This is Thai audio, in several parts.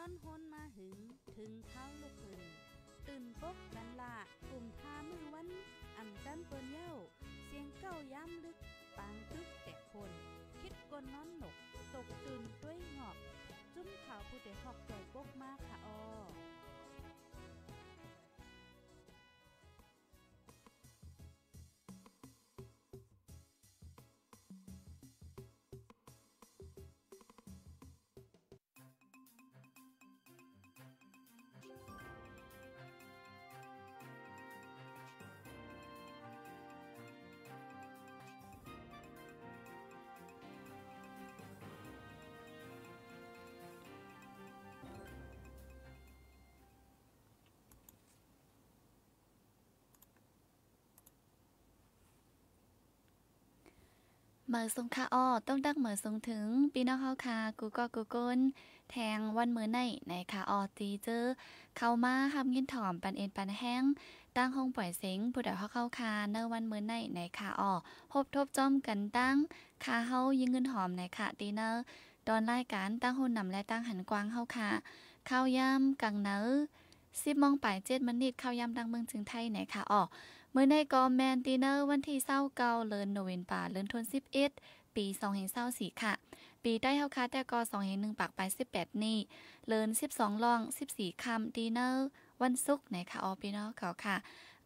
น้อนฮนมาหึงถึงเท้าลูกหึงตื่นปกกันละกลุ่มทามือวันอัำจันเปิ้นเย้าเสียงเก้าย้ำลึกปางตึกแต่คน คิดกนน้อนหนก ตกตื่นด้วยหงอบจุ้มข่าวผู้เด็กหอกใจปกมากค่ะออเมือทรงค่าอ้อต้องดักเหมือทรงถึงปีน้องเฮาค่ะกูก็กูก้นแทงวันเหมือในในค่ะอ้อตีเจอเข้ามาทำายินถอม ปันเอ็นปันแห้ง ตั้งห้องปล่อยเสงผู้ใดเขาเข้าคาเนวันเหมือในในค่ะอ้อพบทบจอมกันตั้งค่าเฮายิงเงินหอมในค่ะตีเนอตอนรายการตั้งหุ่นนำและตั้งหันกว้างเฮาค่ะข้าวยำกังเนอสิบมองปลายเจ็ดมันนิดข้าวยำดังเมืองจึงไทยในคะอ้อเมื่อในกอมแมนตีเนอร์ วันที่เศร้าเกาเลินโนเวนป่าเลินทนสิบเอ็ดปีสองแห่งเศร้าสี่ค่ะ ปีได้เฮาคาแต่กอสองแห่งหนึ่งปากไปสิบแปดนี่ เลินสิบสองล่องสิบสี่คำตีเนอร์วันศุกร์ไหนค่ะออปีนอเขาค่ะ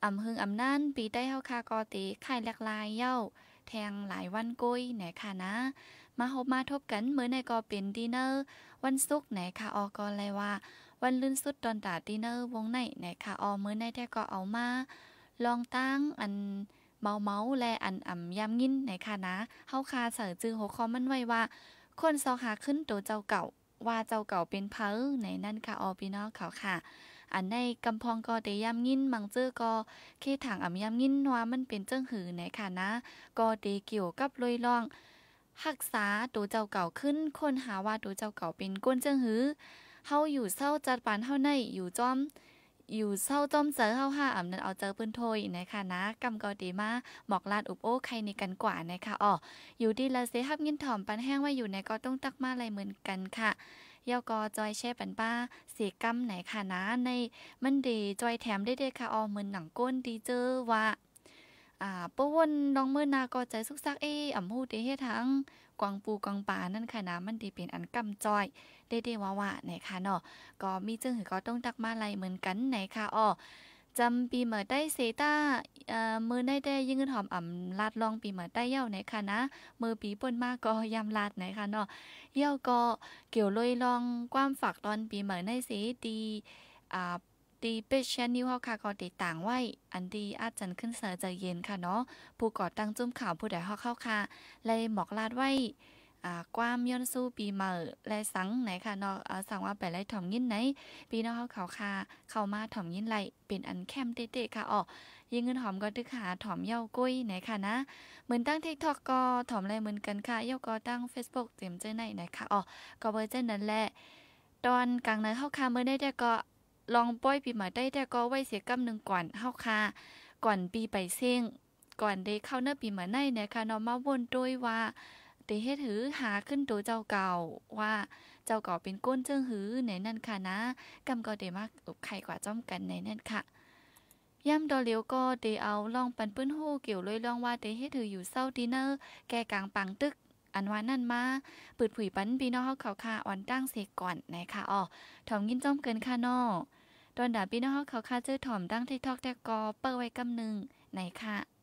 อ่ำหึงอ่ำนั่นปีได้เฮาคากอตีไข่หลากลายเย้าแทงหลายวันกุ้ยไหนค่ะนะ มาหบมาทบกันเมื่อในกอเป็นดีเนอร์วันศุกร์ไหนค่ะออกอเลยว่าวันลื่นสุดตอนตาดีเนอร์วงไหนไหนค่ะออเมื่อในแต่กอเอามาลองตั้งอันเมาเมาและอันอ่ำยำงินไหนค่ะนะเฮาคาเสอจือหัวคอมันไว้ว่า คนซอหาขึ้นตัวเจ้าเก่าว่าเจ้าเก่าเป็นเพิไหนนั่นค่ะออพี่น้องเขาค่ะ อันในกำพองก็เตยำงินมังเจอก็เคถังอ่ำยำงินว่ามันเป็นเจ้งหือไหนค่ะนะก็เตเกี่ยวกับลอยล่องหักษาตัวเจ้าเก่าขึ้นคนหาว่าตัวเจ้าเก่าเป็นก้นเจ้งหือ เฮาอยู่เศร้าจัดปานเฮาในอยู่จอมอยู่เศร้าต้มเจอเ้าห้าอ่ำนั้นเอาเจอปืนโทยนะคะนะกำกอดีมาหมอกลาดอุบโอ้ใครนี่กันกว่านะคะอ๋ออยู่ดีละเซฮับยินถ่อมปันแห้งไว้อยู่ในก็ต้องตักมาอะไรเหมือนกันค่ะเยากอจอยแช่ปันป้าเสียกำไหนค่ะนะในมันดีจอยแถมได้เด้ค่ะอ๋อเหมือนหนังก้นดีเจอว่าอ่าปวนน้องเมื่อนาก็ใจซุกซักเออ่ำพูดีเฮทั้งกวางปูกวางป่านั่นค่ะนะมันดีเป็นอันกำจอยเด้เด้ว่าว่าไหนคะเนาะก็มีจึงหือก็ต้องตักมาอะไรเหมือนกันไหนคะอ๋อจำปีเหมื่อได้เซต้าเอ่อมือได้ได้ยิ่งหอมอ่ำลาดลองปีเหมื่อได้เย่าไหนคะนะมือปีปนมากก็ยำลาดไหนคะเนาะเย่าก็เกี่ยวลอยลองความฝากตอนปีเหมื่อได้เสตีอ่าตีเป็ดชนิวเฮาค่ะก็ติดต่างไว้อันดีอาจจันขึ้นเสอใจเย็นค่ะเนาะผู้ก่อตั้งจุ้มข่าวผู้ใดเฮาเข้าค่ะเลยหมอกลาดไว้ความย้อนสู้ปีเมื่อและสังไหนค่ะเนาะสังว่าไปไล่ถ่อมยินไหน ปีน้องเขาเขาค่ะเข้ามาถ่อมยินไหลเป็นอันแคมเตะๆค่ะอ๋อยิงเงินหอมก็ตึกหาถ่อมเย้ากุ้ยไหนค่ะนะเหมือนตั้งทิกทอกก็ถ่อมอะไรเหมือนกันค่ะเย้าก็ตั้ง Facebook เต็มใจไหนไหนค่ะอ๋อก็เบอร์เจนนั้นแหละ ตอนกลางนั้นเขาค่ะเมื่อได้แต่ก็ลองป้อยปีใหม่ได้แต่ก็ไว้เสียกำหนึ่งก่อนเขาค่ะก่อนปีไปเสี่ยงก่อนได้เข้าเนื้อปีใหม่ไนนะ่ะเนาะมาวนด้วยว่าต่เฮ็ดหือหาขึ้นตัวเจ้าเก่าว่าเจ้าเก่าเป็นก้นเจิงหือไหนนั่นค่ะนะกำก็เดมากอบไข่กว่าจ้อมกันไหนนั่นค่ะ ย่ำดอเลียวก็เดเอาล่องปันปื้นหู้เกี่ยวเลยล่องว่าเตเฮ็ดหืออยู่เศร้าดินเนอร์แกกลางปังตึกอันว่านั่นมาปิดผุยปันพี่น้องเฮาเขาค่ะอ่อนตั้งเสกก่อนนะคะอ๋อถอมกินจ้อมเกินค่ะนอตอนดาพี่น้องเฮาเขาค่ะเจอถอมตั้งที่ทอกแตกกอเปิ้ไว้กำหนึ่งไหนค่ะ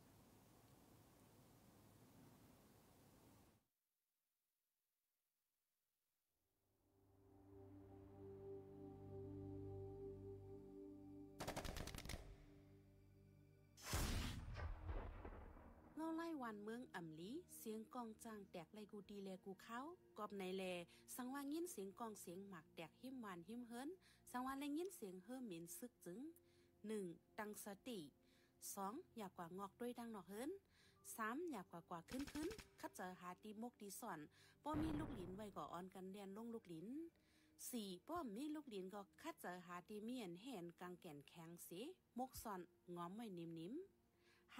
านเมืองอ่ำลีเสียงกองจางแตกไรกูดีแลกูเขากอบในแล สังว่ายินเสียงกองเสียงหมักแตกหิมหวานหิมเฮินสังว่าแลยินเสียงเฮิมเหม็นซึกจึง 1. ตั้งสติ 2. อย่ากว่างอกด้วยดังหนอกเฮิน 3. อย่ากว่ากว่าขึ้นขึ้นขัดเจอหาตีมกตีสอนป้อมีลูกหลินไว้ก่ออ่อนกันเดียนลงลูกหลินสี่ป้อมมีลูกหลินก็ขัดเจอหาตีเมียนเห็นกลางแก่นแข็งสีมกสอนง้อมไว้นิ่ม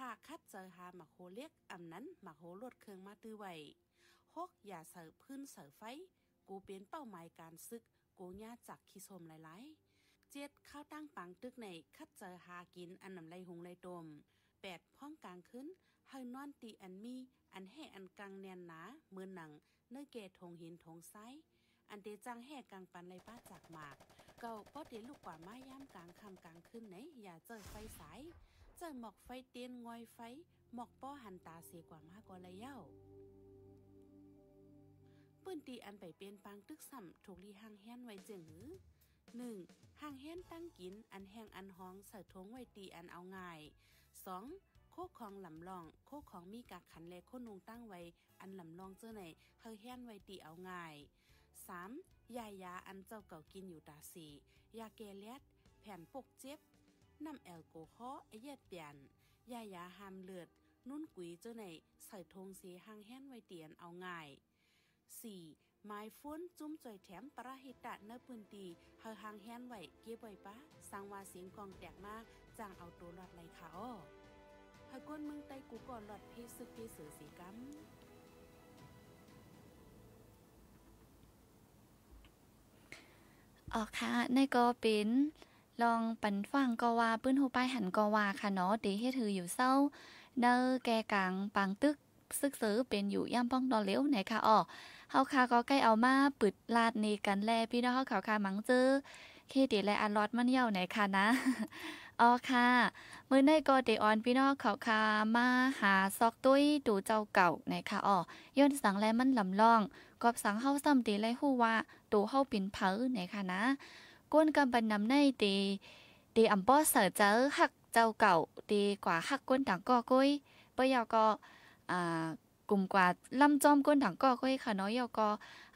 หากคัดเจอหาหมาโคเล็กอำนั้นหมาโหลดเครื่องมาตื้อไว้ฮกอย่าเสิร์พื้นเสิร์ไฟ กูเป็นเป้าหมายการซึก กูย่าจากขี้สมหลายๆ เจ็ดข้าวตั้งปังตึกในคัดเจอหากินอันนำไรหุงไรตมแปดพ้องกลางขึ้นเฮานอนตีอันมี อันแห่อันกลางแนนหนาเมือหนังเนื้อเกทงหินทงไซอันเตจังแห่กลางปันไรป้าจากหมากเก่าป้อเดลูกกว่ามาย่ามกลางคำกลางขึ้นไหน อย่าเจอไฟสายจะหมอกไฟเตียนงอยไฟ หมอกป้อหันตาเสียกว่ามากกว่าเลยเย้าปืนตีอันไปเป็นปางตึกซ้ำถูกลีหางแห้นไว้จึงหรือหนึ่งหางแห้นตั้งกิน อันแห้งอันห้องเส่ทงไว้ตีอันเอาง่ายสองโคกของลำลองโคกของมีกากขันเละโคนุงตั้งไว้ อันลำลองเจ้าไหนเฮอแห้นไว้ตีเอาง่าย 3. ยายยาอันเจ้าเก่ากินอยู่ตาสี ยาเกเล็ดแผ่นปกเจ็บน้ำแอลกอฮอล์ไอเย็ดเปียนยายาหามเลือดนุ่นกุ๋ยเจ้าไหนใส่ทงสีหางแห้นไว้เตียนเอาง่าย 4. ไม้ฟุ้นจุ้มจ่อยแถมประหิตะเนื้อพืนตีเฮาหางแห้นไหวเก็บไว้ปะสังวาเสียงกองแตกมากจางเอาตัวหลอดไหลเขาหาก้นมืองไต้กูก่อนหลอดเพศสึกเพิเสือสีกัมอ๋อค่ะนี่ก็เป็นลองปันฟังก็ว่าปื้นหูป้ายหันก็ว่าค่ะเนาะตดเฮ็ดถืออยู่เศร้าเนอแกกังปังตึกซึกซื้อเป็นอยู่ย่ำป้องดอเลี้ยวไหนค่ะอ๋อเฮาคาก็ใกล้เอามาปึดลาดนี่กันแลพี่น้องเฮาขาวคามังเจอเคติและอันรอดมันเหี่ยวไหนค่ะนะอ๋อค่ะมื้อในก็เดออนพี่น้องขาวคามาหาซอกตุ้ยตู่เจ้าเก่าไหนค่ะอ๋อย้อนสังแลมันลำล่องกอบสังเฮาซ้ำตีไลฮู้ว่าตู่เฮาปินเผอไหนค่ะนะก้นกำบันนำในตีตีอัมป้อเสอเจอหักเจ้าเก่าตีกว่าหักก้นถังก่อก้อยเปยาก็อ่ากลุ่มกว่าล่ำจอมก้นถังก่อก้อยค่ะน้อยยาก็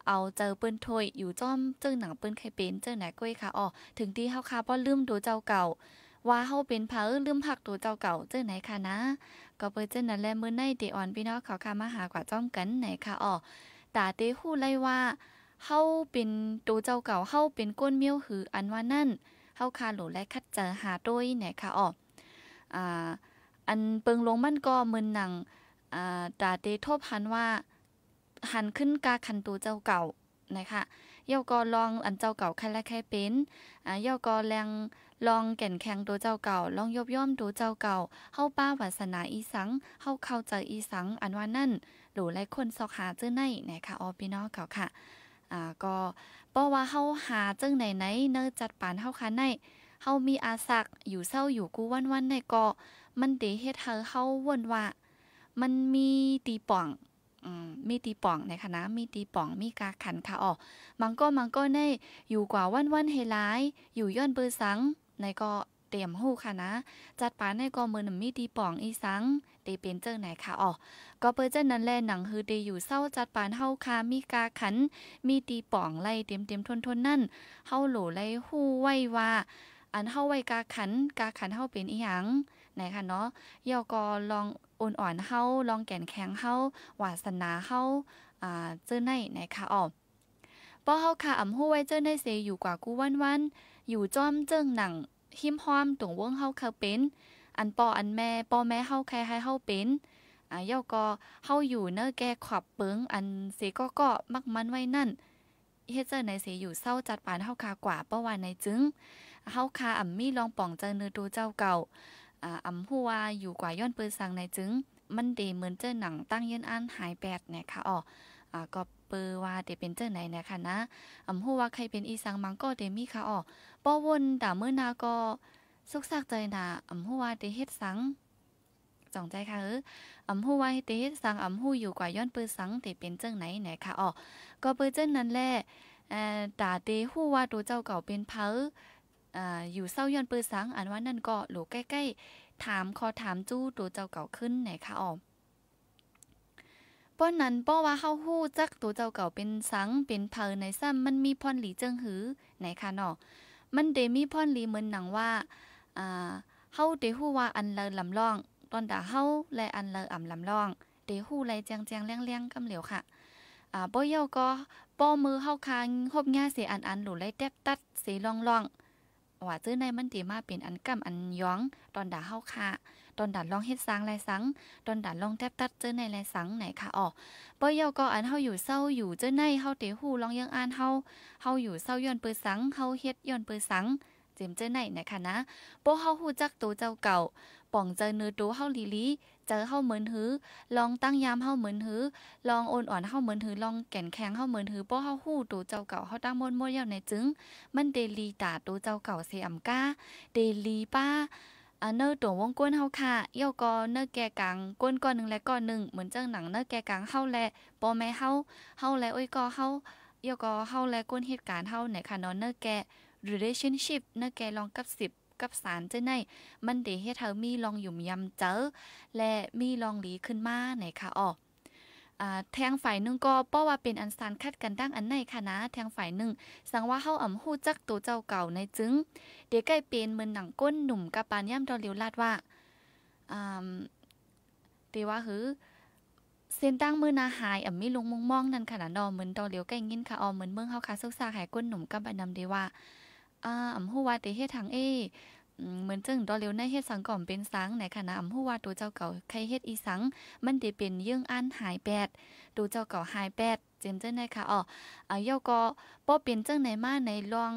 เอาเจอเปิ้นถ้วยอยู่จอมจึงหนังเปิ้นไข่เป็นเจ้าไหนก้อยค่ะอ๋อถึงที่เฮาค่ะป้อลืมดูเจ้าเก่า ว่าเฮาเป็นเพาลืมหักดูเจ้าเก่าเจ้าไหนค่ะนะ ก็เปิ้นเจ้านั้นและมื้อในเตอ่อนพี่น้องเขาค่ะมาหากว่าจอมกันไหนค่ะอ๋อตาเตหู้ไล่ว่าเฮาเป็นตัวเจ้าเก่าเฮาเป็นก้นเมี้ยวหืออันว่านั่นเฮาคาหลและคัดเจอหาด้วยไหนค่ะอ๋ออ่าอันเปิงลงมันก็มึนหนังอ่าตาเตทบหันว่า หันขึ้นกาคันตัวเจ้าเก่านะคะเย่าก็ลองอันเจ้าเก่าแค่และแค่เป็นอ่าเย่าก็แรงลองแก่นแข็งตัวเจ้าเก่า ลองยบย่อมตัวเจ้าเก่าเฮาป้าวาสนาอีสังเฮาเข้าใจอีสังอันว่านั่นหรือหลายคนซอกหาเจ้อในนะคะออพี่น้องเก่าค่ะอ่าก็เพราะว่าเฮาหาจังไหนไหน เนจัดปานเฮาคันในเฮามีอาศักอยู่เศร้าอยู่กูวันวันในก็มันเดเฮ็ดให้เฮาวนว่ามันมีตีป่องมีตีป่องในคณะมีตีป่องมีกาขันค่ะอ๋อมังก็มังก็ในอยู่กว่าวันวันเฮลาย อยู่ย้อนเบอร์สัง ในก็เตรียมหู้ค่ะนะจัดปานในก็มือหนึ่งมีตีป่องอีสังตีเป็นเจ้าไหนค่ะอ๋อก็เปิดเจนนั้นแลหนังฮือดีอยู่เศร้าจัดปานเฮาคา มีกาขัน มีตีป่องไล่เต็มเต็มทนทนนั่น เฮาโหลไล่ฮู้ไว้ว่า อันเฮาไว้กาขันกาขันเฮาเป็นอีหยังไหนคะเนาะเยาก็ลองอ่อนอ่อนเฮาลองแก่นแข็งเฮาวาสนาเฮาอ่าเจ้อในไหนคะอ๋อป้อเฮาค่ะอำฮู้ไว้เจ้อในเสอยู่กว่ากูวันๆอยู่จ้อมเจิ้งหนังหิมหอมตรงวงเฮาเขาเป็น อันป้ออันแม่ป้อแม่เฮาใครให้เฮาเป็นอ่าเย้าก็เข้าอยู่เนื้อแกขวับเปิงอันเสก็ก็มักมันไว้นั่นเฮ็ดเจอในเสอยู่เศร้าจัดปานเข้าคากว่าเปราว่นในจึงเข้าคาอ่ำมีลองป่องเจอเนื้อตัวเจ้าเก่าอ่าอ่ำหัวอยู่กว่าย้อนปืนสังในจึงมันเดเหมือนเจอหนังตั้งเย็นอันหายแปดเนี่ยค่ะอ๋ออ่าก็เปอว่าเดเป็นเจอไหนเนี่ยค่ะนะอ่ำหัวใครเป็นอีสังมังก็เดมีค่ะอ๋อป้อวนด่าเมื่อนาก็สุกสากใจนะอ่ำหัวเดเฮ็ดสังจองใจค่ะเอออำฮู้ไว้เตสังอำฮู้อยู่กว่าย้อนปื้อสังแตเป็นเจ้งไหนไหนค่ะอ๋อ ก็ปื้อเจ้งนั้นแหละอ่อตาเตฮู้ว่าตัวเจ้าเก่าเป็นเพาอ่าอยู่เศร้าย้อนปื้อสังอันว่านั่นก็หลูใกล้ๆถามขอถามจู้ตัวเจ้าเก่าขึ้นไหนค่ะอ๋อป้อนนั้นป้อว่าเฮาฮู้จักตัวเจ้าเก่าเป็นสังเป็นเพลในซ้ำมันมีพรหลีเจิงหือไหนค่ะเนาะมันเดมีพรหลีเหมือนหนังว่าอ่าเฮาเดฮู้ว่าอันเลอลำล่องตอนดาเฮาและอันเลออ่ำลำลองเดหู้ไรแจงแจงเลี้ยงเลี้ยงกำเหลียวค่ะอ่าบ่ยาก็ป้อมือเฮาคางหบง่าเสียอันอันหลุไรแตบตัดเสีลองลองว่าจื้อในมันตีมาเป็นอันกำอันย้องตอนดาเฮาค่ะ ตอนดันลองเฮ็ดสังลายสัง ตอนดันลองแทบตัดเจอในลายสังไหนค่ะอ๋อป้อยก็อันเฮาอยู่เศร้าอยู่เจอในเฮาเตหูลองยังอ่านเฮา เฮาอยู่เศร้าย้อนเปิดสัง เฮาเฮ็ดย้อนเปิดสัง เจมเจอในไหนะคะนะโป้เฮาฮู้จักตัวเจ้าเก่าป่องเจอเนื้อตัวเฮาลีลีเจอเฮาเหมือนหื้อลองตั้งยามเฮาเหมือนหื้อลองโอนอ่อนเฮาเหมือนหื้อลองแก่นแข็งเฮาเหมือนหื้อป้อเฮาหู้ตัวเจ้าเก่าเฮาตั้งมดมดยาวในจึงมันเดลีตาตัวเจ้าเก่าเสอำกาเดลีป้าอันเนอร์ตัววงก้นเฮาค่ะเยี่ยอก็เนอร์แกกังก้นก้อนหนึ่งและก้อนหนึ่งเหมือนเจ้าหนังเนอร์แกกังเฮาแลปอแม่เฮาเฮาและอ้อยกอเฮาเยี่ยอกอเฮาและก้นเหตุการณ์เฮาไหนค่ะนอนเนอร์แก relationship เนอร์แกลองกับสิบกับสารจะในมันเดให้เธอมีลองหยุ่มยำเจอและมีลองหลีขึ้นมาไหนค่ะอ๋อแทงฝ่ายหนึ่งก็เป้อว่าเป็นอันสารคัดกันตั้งอันไหนค่ะนะแทงฝ่ายหนึ่งสังว่าเขฮาอ่ำหูจักตัวเจ้าเก่าในจึงเดี๋ยวใกล้เป็นมือนหนังก้นหนุ่มกะปานย่ำตอเลียวลาดว่าอเดี๋ยวว่าหือเส้นตั้งมือนาหายอ่ำมีลงมองมองนั่นค่ะนะนอเหมือนตอเลียวใกล้งินค่ะออเหมือนเมืองเขาค่ะเศร้าซาหายก้นหนุ่มกะปานนำเดี๋ยวว่าอ่าอำฮู้ว่าติเฮ็ดทางเอเหมือนจึงดอเร็วในเฮ็ดสังก่อมเป็นสังในคณะอำฮู้ว่าตัวเจ้าเก่าใครเฮ็ดอีสังมันได้เป็นเยื่องอันหายแปดตัวเจ้าเก่าหายแปดเจมเจ้าในค่ะอ๋ออ่าเยาก็บ่เป็นจังไหนมาในลอง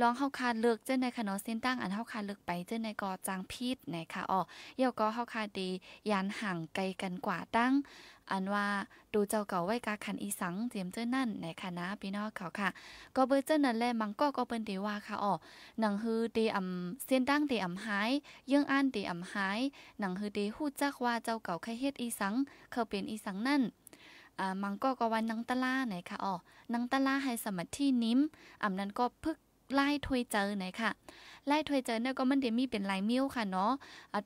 ลองเข้าคานเลือกเจ้าในขนอเส้นตั้งอันเข้าคานเลือกไปเจ้าในกอจางพีดนะคะอ๋อ เยาะก็เข้าคานดียันห่างไกลกันกว่าตั้ง อันว่าดูเจ้าเก่าไว้กาขันอีสังเตรียมเจ้านั่นนคะนะพี่น้องเขาค่ะก็เบอร์เจ้านั่นแลมังก็ก็เป็นดีว่าค่ะอ๋อหนังฮือเดอำเส้นตั้งเดอำหายเยื่องอ่านเดอำหาย หนังฮือเดฮู้จักว่าเจ้าเก่าใครเฮ็ดอีสังเขาเป็นอีสังนั่นอ่ามังก็ก็วันนังตะล่าไหนค่ะอ๋อนังตะล่าให้สมัติที่นิ้มอ่านั้นก็พึกไล่ถวยเจอไหนค่ะไล่ถวยเจอเนี่ยก็มันเดมีเป็นลายมิ้วค่ะเนาะ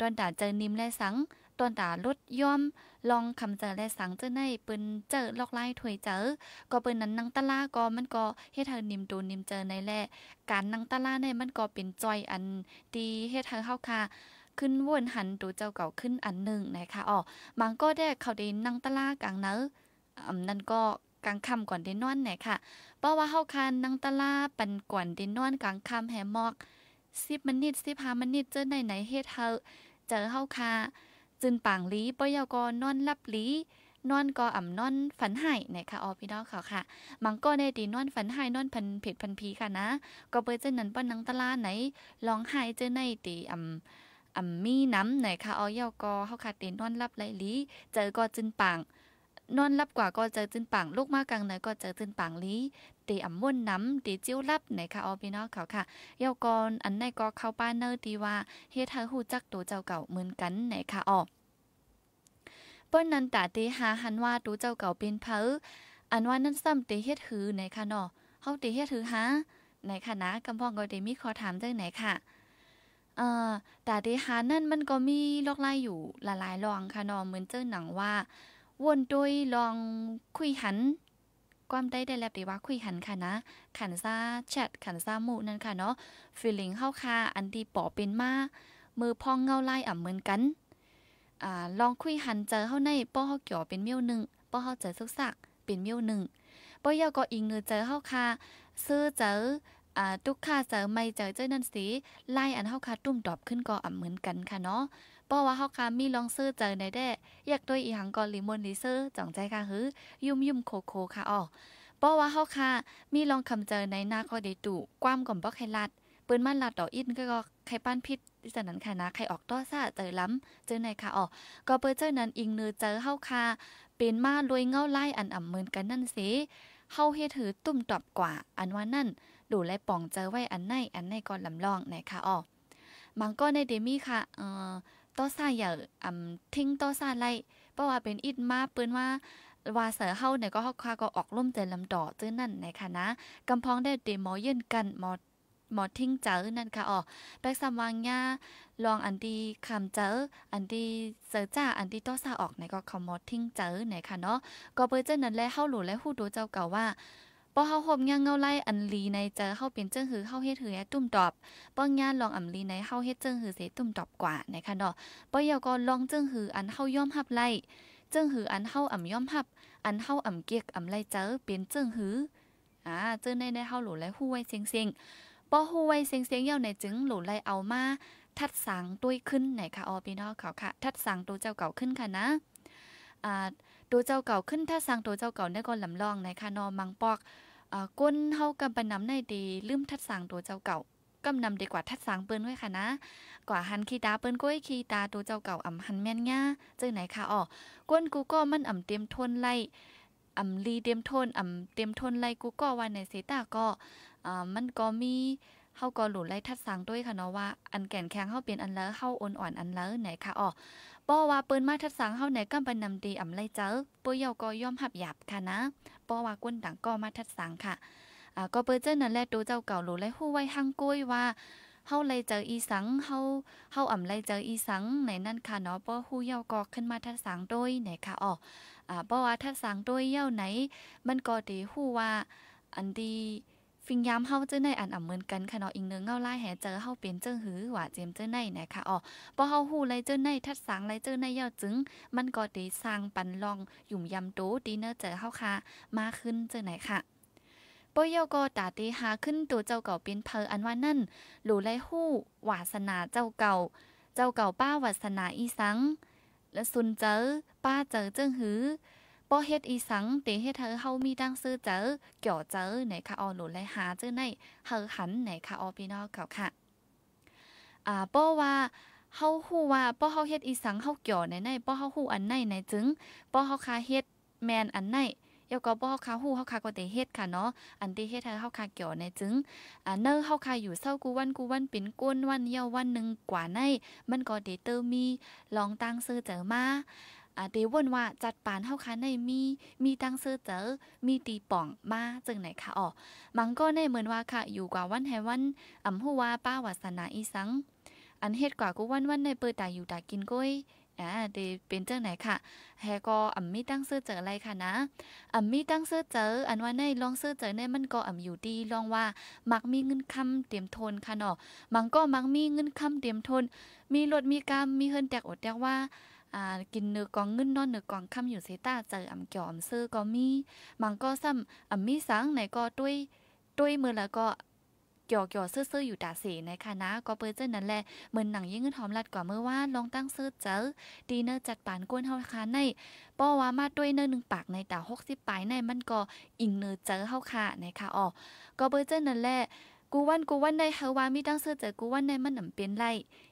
ตอนตาเจอนิ่มและสังตอนตาลดย่อม ลองคำเจอและสังเจอในปืนเจอลอกไล่ถวยเจอ ก็เปืนนั้นนางตะลาก็มันก็เฮ็ดเธอนิมโูนิมเจอในแลการนางตะลาในมันก็เป็นจอยอันดีเฮ็ดเธอเฮาค่ะขึ้นวนหันตัวเจ้าเก่าขึ้นอันหนึ่งนะคะอ๋อบางก็ได้เขาได้นั่งตะลากลางเนออนั่นก็กลางค่ำก่อนได้นอนไหนค่ะ เพราะว่าเฮาคันนังตะลาปันก่อนได้นอนกลางค่ำแหมอกสิบมันนิดสิบหามันนิดเจอไหนไหนเฮ็ดเฮาเจอเฮาค่ะจึนป่างลีปยากอนอนลับลีนอนกออ่ำนอนฝันหายนะคะออพี่น้องเขาค่ะมังก็ได้ดีนอนฝันหายนอนพันเผ็ดพันพีค่ะนะก็เปิดเจนนั้นปอนนังตะลาไหนร้องไห้เจอในตีอ่ำอ่ำมีน้ำไหนค่ะออยากอเฮาค่ะตินอนลับไหลลีเจอกอจึนป่างนอนรับกว่าก็เจอตึ้นปังลูกมากกลางไหนก็เจอตึ้นปังลีตีอ่ำม่วนน้ำตีจิ้วรับไหนค่ะออพี่น้องเขาค่ะเยาวกรอันไหนก็เข้าป้านเนอร์ตีว่าเฮ็ดใหูจักตัวเจ้าเก่าเหมือนกันไหนค่ะออเปิ้นนันตาตีหาหันว่าตัวเจ้าเก่าเป็นเพออันว่านั่นซ้ำตีเฮ็ดหือไหนค่ะนาะเขาตีเฮ็ดหือฮะไหนค่ะนะกำพองก็เดมีขอถามจังไหนค่ะแอ่ตีหานั่นมันก็มีลอกไล่อยู่ หลายๆรองค่ะนอเหมือนเจ้าหนังว่าวนโดยลองคุยหัน ความได้ได้แล้วดีว่าคุยหัน ค่ะนะขันซาแชทขันซาหมู่นั่นค่ะเนาะฟีลิ่งเข้าค่ะอันทีป่อเป็นมามือพองเงาไล่อ่ำเหมือนกันอ่าลองคุยหันเจอเข้าในป้อเฮาเกี่ยวเป็นเมี้ยวหนึ่งป้อเฮาเจอซุกซักเป็นเมี้ยวหนึ่งป้อยาก็อิงเงือเจอเฮาค่ะซื้อเจออ่าทุกค่าเจอไม่เจอเจ้านั่นสิไล่อันเข้าค่ะตุ้มตอบขึ้นก็อ่ำเหมือนกันค่ะเนาะเพราะว่าเฮาคามีลองซื้อเจอในแด้อยากด้วยอีหังก่อนหรือมนหรือซื้อจ่องใจค่ะหือยุ่มยุ่มโคโคค่ะอ๋อเพราะว่าเฮาคามีลองคำเจอในหน้ากอเดตุความก่อมบ่ใขรลัดปืนมันลัดดอกอินก็ก็ใครป้นพิษดิฉันนั้นค่ะนะใครออกต้อซ่าเจอล้ำ เจอในค่ะอ๋อก็เปิ้เจอนั้นอิงเนื้อเจอเฮาคาเป็นมารวยเงาไล่อันอ่ำเหมือนกันนั่นสิเฮาเฮ็ดถือตุ่มตอบกว่า อันว่านั่น ดูแลป่องเจอไว้อันไหนอันไหนก่อนลำลองไหนค่ะอ๋อมังก็ในเดมี่ค่ะ เอ่อต่อซ่าอย่าอำทิ้งต่อซ่าไล่เพราะว่าเป็นอิดมาเปิ้นว่าวาเสือเฮาเนี่ยก็ฮอกคาก็ออกล่มใจลำดอจื้อนั่นนคคะนะกำพองได้เดหมอเยืนกันหมอหมอทิ้งเจอนั่นค่ะอ๋อแบกสำวางยาลองอันดีคำเจออันดีเสือจ้าอันดีต้อซาออกในก็คอมอทิ้งเจอไหนค่ะเนาะ ก็เปิ้นเจ้นั้นแลเฮาหลูและฮู้ดูเจ้าเก่าว่าพอเฮาหอบยัางเงาไล่อันลีในเจอเฮาเป็นเจิ้งหือเฮาเฮ็ดหือแอตุ่มตอบป้องยานลองอำลีในเฮาเฮ็ดเจิ้งหือเสตุ่มตอบกว่านะคะเนาะป้อยาวก็ลองเจิ้งหืออันเฮาย่อมหับไล่เจิ้งหืออันเฮาอำย่อมหับ อันเฮาอำเกียกอำไล่เจอเป็นเจิ้งหือ อ่าเจิ้งในในเฮาหลูไล่ฮู้ไว้เสียงๆป้อฮู้ไว้เสียงๆยาวในจึงหลูไล่เอามาทัดสังตุ้ยขึ้นไหนคะออพี่น้องเขาค่ะ ทัดสังตัวเจ้าเก่าขึ้นค่ะนะ อ่าตัวเจ้าเก่าขึ้นทัดสังตัวเจ้าเก่าได้ก่อนลำลองนะนคะนอมังปอกก้นเฮากำปนำในดี ลืมทัดสางตัวเจ้าเก่ากำนำดีกว่าทัดสางเปิ้นไว้ค่ะนะ กว่าหันขี้ตาเปิ้นก้อยขี้ตาตัวเจ้าเก่าอำหันแม่นง่าเจอไหนค่ะอ๋อก้นกูก็มันอำเตรียมทนไล่อำลีเตรียมทนอำเตรียมทนไล่กูก็ว่าในเซตาก็อ่ามันก็มีเฮาก็หลุดไล่ทัดสังด้วยค่ะเนาะว่าอันแก่นแข็งเฮาเป็นอันแล้วเฮาอ่อนอ่อนอันแล้วไหนค่ะอ๋อป่ว่าเปิ้นมาทัดสังเฮาไหนกำปนำดีอำไล่เจอป้ยเยาก็ยอมหับหยาบค่ะนะป้อว่ากุ้นดังก็มาทัดสังค่ะก็เปิดเจ้านั่นแหละตัวเจ้าเก่าหลูและหู้ไว้หังกุ้ยว่า เฮาเลยเจออีสัง เฮา เฮาอ่ำเลยเจออีสังในนั่นค่ะเนาะป้อหู้เย่ากอกขึ้นมาทัดสังด้วยไหนค่ะอ๋ออ่าป้อว่าทัดสังด้วยเย่าไหน มันก็ดีหู้ว่าอันดีฟิงยามเฮาเจ้าในอันอ่ำเหมือนกันค่ะเนาะอิงเนื้อเงาไล่แห่เจอเฮาเป็นเจ้าหือหว่าเจมเจ้าในนะคะอ๋อพอเฮาหู้ไรเจ้าใน ทัดสังไรเจ้าในเย่าจึงมันก็ตดสร้างปันลองหยุ่มยำโตดีเนอเจอเฮาค่ะ มาขึ้นเจ้าไหนค่ะปยก็ตาตีหาขึ้นตัวเจ้าเก่าเป็นเพออันว่านั่นหลูไรหู้วาสนาเจ้าเก่า เจ้าเก่าป้าวาสนาอีสังและซุนเจอป้าเจอเจ้งหือป้อเฮ็ดอีสังเตเฮ็ดเธอเฮามีตังซื้อเจอเกี่ยวเจอในคะออหลุนไหลหาเจอใน เฮาหันในคะออพี่น้องเขาค่ะ อ่าป้อว่าเฮาฮู้ว่าป้อเฮาเฮ็ดอีสังเฮาเกี่ยวในในป้อเฮาฮู้อันในในจึงป้อเฮาคาเฮ็ดแมนอันในเดี๋ยวก็บ่เขาคาฮู้เขาคาก็ได้เฮ็ดค่ะเนาะ อันทีเฮ็ดให้เขาคาเกี่ยวในจึง อ่าเนอร์เขาคาอยู่เศร้ากูวันกูวันปิ็นก้นวันเยาววันหนึ่งกว่าใน มันก็เดเติมมีลองตั้งซื้อเจอมาอาเดวอนว่าจัดปานเฮาคันในมี มีตังเซอเจอ มีตีป่องมาจังไหนคะอ๋อ มังก็ได้เหมือนว่าค่ะ อยู่กว่าวันแห่วันอ่ำฮู้ว่าป้าวาสนาอีสังอันเฮ็ดกว่ากูวันวันในเปิดตาอยู่ตากินก้อยอ่าเดเป็นเจ้าไหนค่ะ แฮก็อ่ำมีตั้งเสื้อเจออะไรค่ะนะอ่ำมีตั้งเสื้อเจออันว่าในลองเสื้อเจอในมันก็อ่ำอยู่ดีลองว่ามักมีเงินคำเตรียมทนค่ะเนาะมังก็มักมีเงินคำเตรียมทน มีรถมีกรรมมีเฮินแตกอดแตกว่ากินเนื้อกองเงินนอนเนื้อกองคำาอยู่เซต้าเจออ่ำเกี่ยวอ่ำซื้อก็มีมังก็ซ้ำอ่ำมีสังไหนก็ด้วยด้วยมือแล้วก็เกี่ยวเกี่ยวซื้อื้อยู่ตาเสีในคณะก็เปิดเจ้นนั่นแหละเหมือนหนังยิ่งเงินหอมรัดกว่าเมื่อว่าลองตั้งซื้อเจอดีเนอร์จัดปานก้นเฮาคาในป้อว่ามาด้วยเนอร์หนึ่งปากในตาหกสิบปลายในมันก็อิงเนอร์เจอเฮาค่ะนคคะอ๋อก็เปิดเจ้นนั่นแหละกูวันกูวันได้เฮาว่ามีตั้งเสื้อเจอ กูวันในมันหนำเป็นไร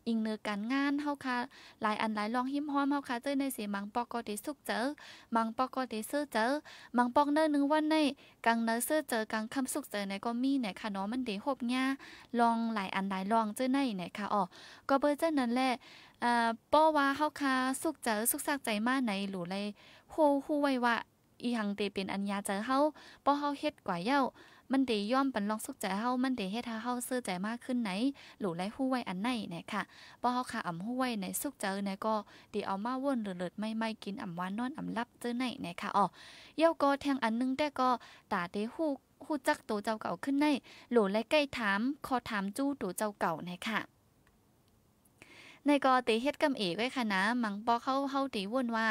อิงเนื้อการงานเฮาคา หลายอันหลายลองหิมห้อมเฮาคาเจอในเสียมังปอกก็ได้สุกเจอ มังปอกก็ได้เสื้อเจอ มังปอกเนื้อนึ่งวันในกลางเนื้อเสื้อเจอกลางคำสุกเจอในก็มีเนี่ยค่ะเนาะมันเด้หบหญ้าลองหลายอันหลายลองเจอในเนี่ยค่ะอ๋อก็เบอร์เจ้านั่นแหละ อ่าป้อว่าเฮาคาสุกเจอสุกสากใจมากในหลู่เลยโหฮู้ไว้ว่าอีหังเตเป็นอัญญาเจอเฮาป้อเฮาเฮ็ดกว่าเย้ามันเดย่อมเป็นลองสุขใจเฮา มันเดเฮ็ดให้เฮาเสื้อใจมากขึ้นไหน หลู่ไรหู้ไว้อันไหนเนี่ยค่ะบ่เฮาค่ะอ่ำหู้ไว้ในสุขใจนยก็ดีเอามาว่นเลิศๆไม่ไม่กินอ่ำวานนอนอ่ำลับเจอไหนเนี่ยค่ะอ๋อเยา่ก็แทงอันนึงแต่ก็ ตาเดหู้หู้จักตัวเจ้าเก่าขึ้นในหลู่ไรใกล้ถามขอถามจู้ตัวเจ้าเก่าเนี่ยค่ะในกอตีเฮ็ดกำเอกไว้ค่ะนะมังปอเข้าเฮาตีว่นว่า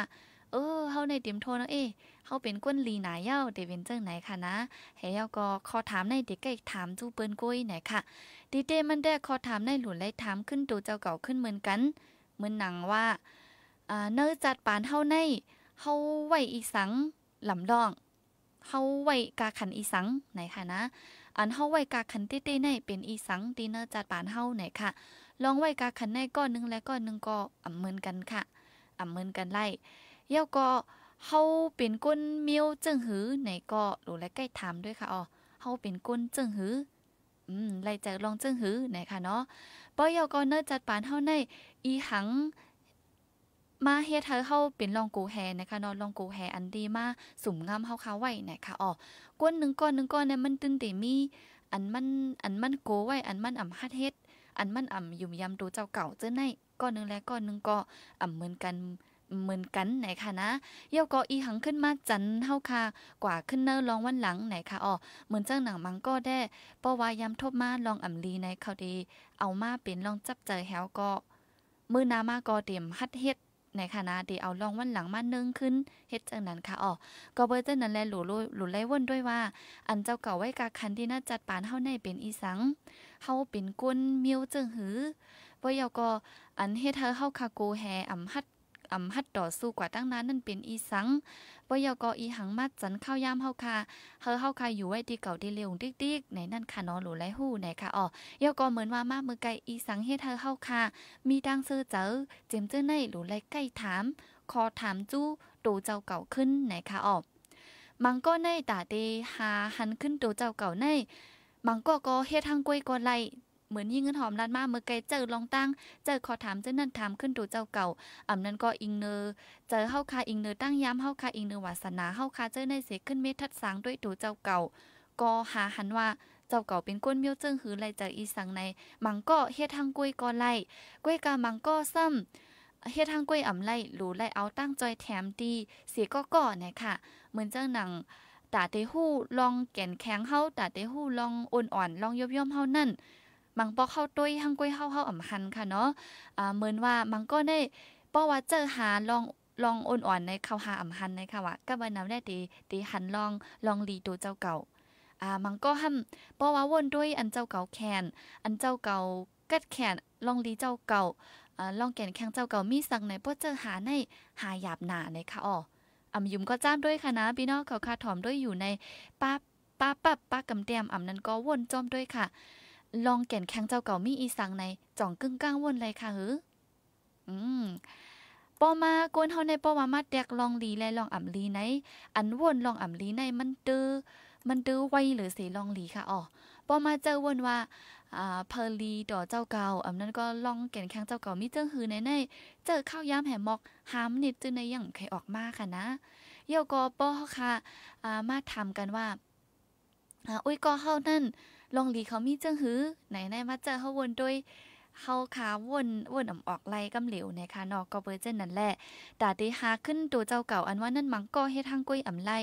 เออเฮาในเต็มโทนะเอ้เฮาเป็นก้นลีหนาเย้าเดเป็นเจ้าไหนค่ะนะเฮเยาก็ ขอถามในเด็กก็ถามจู้เปิ้นกุ้ยไหนค่ะดีเดมันได้ขอถามในหลุนไล่ถามขึ้นตัวเจ้าเก่าขึ้นเหมือนกัน เหมือนหนังว่าอ่าเนื้อจัดปานเฮาใน เฮาไหวอีสังลำดอง เฮาไหวกาขันอีสัง ไหนค่ะนะ อันเฮาไหวกาขันเต้เต้ใน เป็นอีสังดีเนอร์จัดปานเฮาไหนค่ะ ลองไหวกาขันในก้อนนึงและก้อนนึงก็อ่ำเหมือนกันค่ะอ่ำเหมือนกันไล่เยวาก็เฮาเป็นก้นเมียวจึงหือ ไหนก็หลูและใกล้ถามด้วยค่ะอ๋อเฮาเป็นก้นจึงหือ อืมไล่จากลองจึงหือไหนค่ะเนาะปอยเยาก็เนิ่จัดปานเฮาในอีหังมาเฮ็ดให้เฮาเป็นลองกูแฮนะคะเนาะลองกูแฮอันดีมาสุ่มงามเฮาคาไว้นะคะอ๋อก้นหนึ่งก้อนหนึ่งก้อนเนี่ยมันตึนเตมี อันมันอันมันโกไว้ อันมันอ่ำฮัดเฮ็ดอันมันอ่ำยุ่มยาตัวเจ้าเก่าเจ้าในก้อนหนึ่งและก้อนหนึ่งก็อ่ำเหมือนกันเหมือนกันไหนค่ะนะเยี่ยวกออีหังขึ้นมาจันเฮาค่ะ กว่าขึ้นเนอลองวันหลังไหนค่ะอ๋อเหมือนเจ้าหนังมังก็ได้ป้อวายามทบมาลองอ่ำลีในเขาดี เอามาเป็นลองจับใจแฮวก็มือนามาก็เต็ียมฮัดเฮ็ดในคณะดีเอาลองวันหลังมานึ่งขึ้นเฮ็ดจังนั้นค่ะอ๋อก็เบอร์เจ้านั้นแลหลูลุหลูไล่วนด้วยว่า อันเจ้าเก่าไว้กาคันที่น่าจัดปานเฮาในเป็นอีสังเฮาเป็นกุนมิววจึงหือบ่ยาก็อันเฮ็ดเธอเฮาคาโกแฮอำฮัดอำฮัดต่อสู้กว่าตั้งนั้นนั่นเป็นอีสัง่ยกออีหังมัดจันเข้ายามเฮาคาเฮาเฮาคาอยู่ไว้ทีเก่าทีเล็วงติ๊กต๊ในนั่นค่ะเนาะหลูไลหู้ไหนค่ะอ๋อยกอเหมือนว่ามามือไกลอีสังเฮ็ดเฮาเฮาคามีดังซื้อเจอเจมเจ้อในหลูไลใกล้ถาม คอถามจู้ตูเจ้าเก่าขึ้นไหนค่ะอ๋อมังก็ในตาเตหาหันขึ้นตูเจ้าเก่าในมังก็ก็เฮ็ดทางกวยก็ไลเหมือนยิ่งเงินหอมลัดนมาเมื่อไกลเจอลองตั้ง เจอขอถามเจ้านั่นถามขึ้นดูเจ้าเก่าอ่ำนั้นก็อิงเนอเจอเฮาคาอิงเนอตั้งย้ำเฮาคาอิงเนอวาสนาเฮาคาเจ้าในเสกขึ้นเมทัดสางด้วยดูเจ้าเก่า ก็หาหันว่า เจ้าเก่าเป็นก้นเมี้ยวเจิ้งหือไรลจากอีสังใน มังก็เฮ็ดทางกล้วยก่อไล่กล้วยกามังก็ซ้ำเฮ็ดทางกล้วยอ่ำไล่หลูไล่เอาตั้งจอยแถมดี เสียก็ก่อนะค่ะ เหมือนเจ้าหนัง ตาเตหู้ลองแก่นแข็งเฮาตาเตหู้ลองอ่อนอ่อนลองยมย่อมเฮานั่นมังปอเข้าตุ้ยหังกุ้ยเฮาเฮาอ่ำหันค่ะเนาะอ่าเหมือนว่ามังก็ได้ป้อว่าเจอหาลองลองอ่อนๆในเข้าหาอ่ำหันในค่ะว่าก็บ่นำได้ตีตีหันลองลองลีตัวเจ้าเก่าอ่ามังก็ห้ำป้อว่าวนด้วยอันเจ้าเก่าแคนอันเจ้าเก่ากัดแขนลองลีเจ้าเก่าอ่าลองแกนแข้งเจ้าเก่ามีสังในป้อเจอหาในหาหยาบหนาในค่ะอ๋ออำยุมก็จ้ามด้วยค่ะนะพี่น้องเขาคาถอมด้วยอยู่ในป้าป้าปับป้ากำเตียมอ่ำนั้นก็วนจอมด้วยค่ะลองแก่นแข้งเจ้าเก่ามีอีสังในจ่องกึ่งก้างวนเลยค่ะหืออืมปอมากวนเฮาในปอมามาแดกลองลีและลองอ่ำลีในอันวนลองอ่ำลีในมันตื้อมันตื้อไวหรือเสลองลีค่ะอ๋อปอมาเจอวนว่าอ่าเพลีต่อเจ้าเก่า อำนั้นก็ลองแก่นแข้งเจ้าเก่ามีเจ้าหือในใน เจอข้าวยามแหมอกหามนิดจือในยังใครออกมาค่ะนะ เยาก็ปอค่ะอ่ามาำกันว่า อุ้ยก็เฮานั่นลองหลีเขามีเจิงหื้อไหนหนมาเจอเขาวนด้วยเขาขาวนวนอ่ำออกไล่กำเหลวนคะนอกก็เบอร์เจนนั่นแหละตาเดหาขึ้นตัวเจ้าเก่าอันว่านั่นมังก็เฮ็ดทางก้วยอ่ำไล่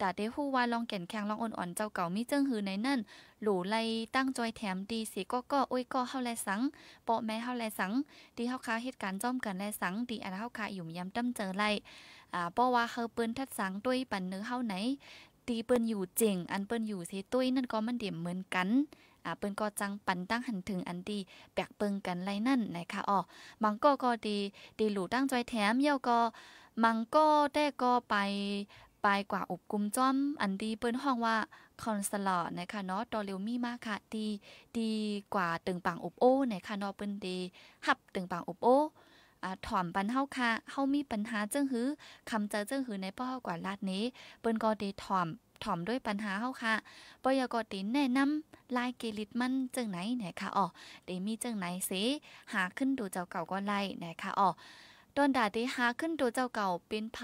ตาเดฮู้ว่าลองแก่นแข็งลองอ่อนๆเจ้าเก่ามีเจิงหือในนั่น หลูไลตั้งจอยแถมดีสิก็ก็อ้ยก็เฮาแลสัง เปาะแม้เฮาแลสังดีเฮาคาเหตุการณ์จ้อมกันแลสังดีอันเฮาคาอยู่ยำตำเจอไลอ่าเพราะว่าเฮาเปิ้นทัดสังด้วยปันเนื้อเฮาไหนตีเปิ้นอยู่เจ๋งอันเปิ้นอยู่เซตุ้ยนั่นก็มันเดียมเหมือนกัน อ่าเปิ้นก็จังปันตั้งหันถึงอันดีแปกเปิงกันไรนั่นนะคะอ๋อบางก็ก็ดีดีหลู่ตั้งใจแถมเย่าก็มังก็ได้ก็ไปไปกว่าอบกุมจ้อม อันดีเปิ้นห้องว่าคอนสลอร์นะคะเนาะตอเร็วมีมากค่ะดีดีกว่าตึงปังอบโอนะคะเนาะเปิ้นดีหับตึงปังอบโอถอมปันเฮาค่ะเฮามีปัญหาเจ้งหือคำเจอเจ้งหือในป้อกว่าลาดนี้ เปิ้นก็เดถอมถอมด้วยปัญหาเฮาค่ะปยกตินแนะนำลายเกลิดมันจังไหนนะค่ะอ๋อเดมีจังไหนสิ หาขึ้นดูเจ้าเก่าก็ไล่นะค่ะอ๋อตอนดาที่หาขึ้นตัวเจ้าเก่าเป็นเพ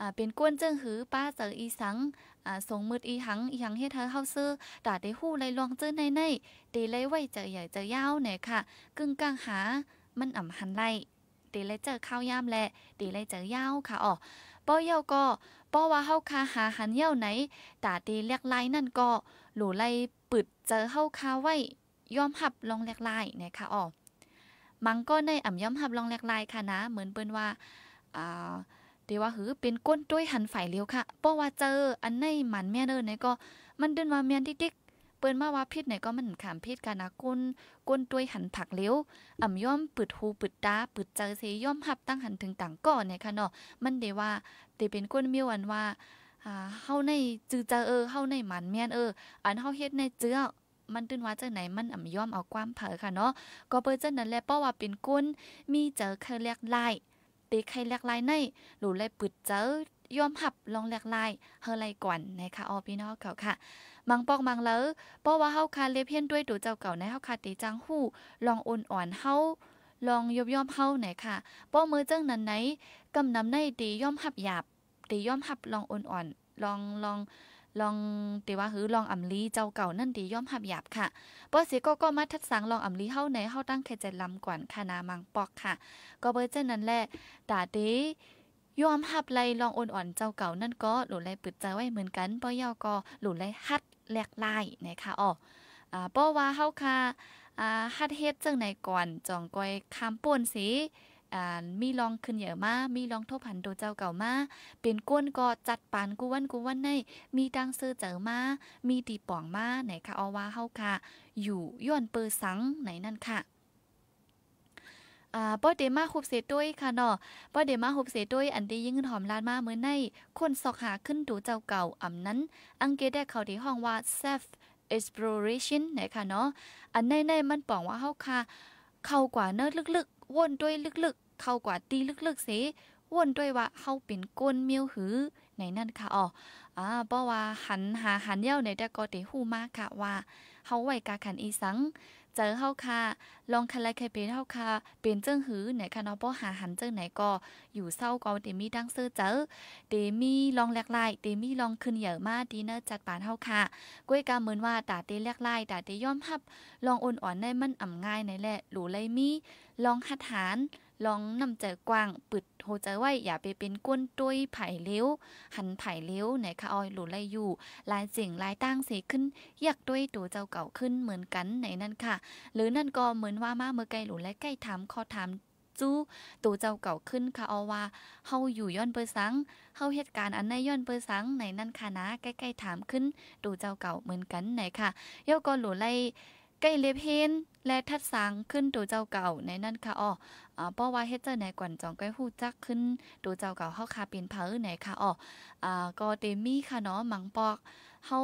อ่า เป็นก้วนเจิ้งหือป้าเจออีสัง อ่าสงมืดอีหังอีหังเฮ็ดเธอเฮาซื้อ ดาได้ฮู้ไลลองเจอในในตีไลไว้เจอใหญ่เจอยาวเนี่ยค่ะ กึ่งกลางหา มันอ่ำหันไล่ตีเลยเจอข้าวย่ามแหละตีเลยเจอยาวค่ะอ๋อป้อเย้าก็ป้อว่าเฮาคาหาหันเย้าไหน ตาตีเลียกไล่นั่นก็หลู่ไล่ปิดเจอเฮาคาไว้ยอมหับลองเลียกไล่นะคะอ๋อมังก็ในอ่ำยอมหับลองเลียกไล่ค่ะนะ เหมือนเปิ้นว่าอ่าตีว่าหือเป็นก้นด้วยหันฝ่ายเลี้ยวค่ะป้อว่าเจออันในหมันแม่เดินไหนก็ มันเดินมาเมียนติ๊กเปิ้นมาว่าพิษไหนก็มันขามพิษกันนะกุนกุนต้วยหันผักเลี้ยวอ่ำย่อมปึดหูปึดตาปึดใจเสย่อมหับตั้งหันถึงต่างก่อนเนี่ยค่ะเนาะมันเดว่าเตเป็นก้นมีวอันว่าอ่าเฮาในจือจาเออเฮาในหมันแม่นเอออันเฮาเฮ็ดในเจือมันตื้นว่าเจ้ไหนมันอ่ำย่อมเอาความเผอค่ะเนาะก็เปิดเจ้านั้นแหละเพราะว่าเป็นกุนมีเจอเคยเรียกไลยตีใครแหลกลายในหรือเลยปึดเจอยอมหับลองแียกลาย เฮอไลก่อนนะคะออพี่น้องเขาค่ะมังปอกมังเลอเพราะว่าเฮาคาเล็บเฮียนด้วยตัวเจ้าเก่าในเฮาคาตีจังฮู้ ลองอ่อนอ่อนเฮา ลองยอบย่อมเฮาไหนค่ะป้อมือเจ้งนั้นไหนกำนำในตีย่อมหับหยาบตีย่อมหับลองอ่อนอ่อน ลองลองลองตีว่าหือลองอำลีเจ้าเก่านั่นตีย่อมหับหยาบค่ะป้อสิก็ก็มาทัดสังลองอำลีเฮาไหนเฮาตั้งแค่ใจลำก่อนคานามังปอกค่ะ ก็เบอร์เจ้งนั้นแหละตาตียอมหับไลลองอ่อนๆเจ้าเก่านั่นก็หลุดไลปึดใจไว้เหมือนกันป้อเยาก็หลุดไลฮัดแลกไล่นะคะอ๋อพ่าะว่าเฮาค่ะฮัดเฮ็ดจังไหนก่อนจ่องก้อยคำป่วนสิมีลองขึ้นเยอะมา มีลองทบหันโดเจ้าเก่ามา เป็นก้นก็จัดปานกูวันกูวันใน มีดังซื้อเจอมา มีตีป่องมาไหนค่ะอว่าเฮาค่ะ อยู่ย้อนเปอสังไหนนั่นค่ะอ่าป้อเดมาคุบเสด้วยค่ะเนาะป้อเดมาคุบเสด้วยอันที่ยิ่งหอมลานมาเมื่อใน คนซอกหาขึ้นดูเจ้าเก่าอ่ำนั้น อังเกได้เขาที่ห้องว่า self exploration ไหนค่ะเนาะอันในในมันปองว่าเฮาค่ะ เข้ากว่าเนิดลึกๆ วนด้วยลึกๆ เข้ากว่าตีลึกๆเสวนด้วยว่าเฮาเป็นก้นเมียวหือในนั่นค่ะอ๋ออ่าเพว่าหันหาหันเย้าในแต่ก็ติฮู้มากค่ะ ว่าเฮาไว้กาขันอีสังเจอเฮาค่ะ ลองคันไรครเป็นเฮาค่ะ เป็นเจ้งหือ ไหนค่ะเนาะบ่หาหันเจ้งไหนก็ อยู่เศร้าก็เดมี่ดังเซอเจอ เดมี่ลองแลกไล่เดมี่ลองขึ้นเหย่อมาดีเนอร์จัดปานเฮาค่ะก้วยกาเหมือนว่าตาเตแลกไล่ตาเตย่อมหับ ลองอ่อนอ่อนในมันอ่ำง่ายในแหละ หลูไลมี่ลองหัดหานลองนำใจกว้างปิดโหใจไว้อย่าไปเป็นก้นต้วยไผ่เลี้ยว หันไผ่เลี้ยวไหนคะออยหลุไลอยู่ลายสิ่งลายตั้งเสขึ้น อยากด้วยตัวเจ้าเก่าขึ้นเหมือนกันไหนนั่นค่ะ หรือนั่นก็เหมือนว่ามาเมื่อไกลหลุและใกล้ถามข้อถามจู้ตัวเจ้าเก่าขึ้นค่ะอว่าเฮาอยู่ย้อนเปอร์สังเฮาเหตุการณ์อันในย้อนเปอร์สังไหนนั่นค่ะนะใกล้ๆถามขึ้นตัวเจ้าเก่าเหมือนกันไหนค่ะเย้าก็หลุไลใกล้เล็บเฮนและทัดสังขึ้นตัวเจ้าเก่าในนั่นค่ะอ๋อเพราะว่าเฮ็ดเจอาไหนก่อนจองก้พูดจักขึ้นตัวเจ้าเก่าเ้าคาเป็นเพอไหนค่ะอ๋ออ่าก็เตมี่ค่ะเนาะมังปอกเฮา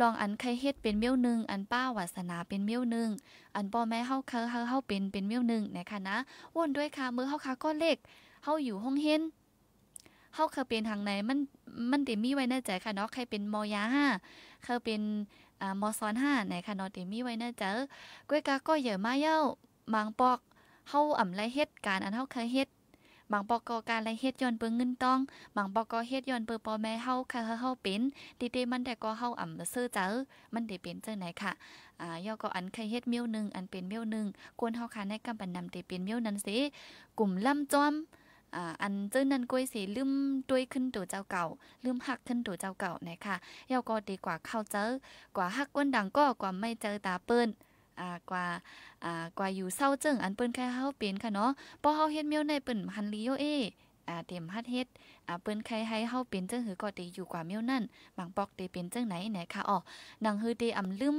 ลองอันใครเฮ็ดเป็นเมี้ยวหนึ่งอันป้าวาสนาเป็นเมี้ยวหนึ่งอันป่อแม่เฮาเคเฮาเฮาเป็นเป็นเมี้ยวหนึ่งนะคะนะว่นด้วยค่ะมือเฮาคก้ก็เล็กเฮาอยู่ห้องเฮนเฮาเคยเป็นทางไหนมันมันเตมีไว้แน่ใจค่ะเนาะใครเป็นมอยาเคยเป็นมอซอนห้าไหนค่ะนอติมีไว้นะเจ้ากวยกาก็เย่อมาเย้าบางปอก เฮาอ่ำไรเฮ็ดการ อันเฮาเคยเฮ็ด บางปอกอการไรเฮ็ดย้อนเปิงเงินต้อง บางปอกอเฮ็ดย้อนเปิงปอแม่เฮาค่ะเฮาเป็นดีเตมันแต่ก็เฮาอ่ำซื้อเจ้ามันได้เป็นเจังไหนค่ะ อ่าย่อก็อันเคยเฮ็ดเมี้ยวนึงอันเป็นเมี้ยวนึงควรเฮาค่ะใ้กำปันนำได้เป็นเมี้ยวนั้นสิ กลุ่มล่ำจอมอันเจ้านั้นกล้วยสีลืมด้วยขึ้นตัวเจ้าเก่า ลืมหักขึ้นตัวเจ้าเก่านะคะเยาก็ดีกว่าเข้าเจอกว่าหักก้นดังก็กว่าไม่เจอตาเปิ้นกว่ากว่าอยู่เศร้าเจิงอันเปิ้นแค่เฮาเปลี่ยนค่ะเนาะป้อเฮาเฮ็ดเมียวในเปิ้นพันลีโยเอเต็มฮัดเฮ็ดเปิ้นใครให้เฮาเป็นเจ้งหือก็ตีอยู่กว่าเมียวนั่น บางปอกติเป็นจ้งไหนไหนค่ะอ๋อนังหือตีอำลืม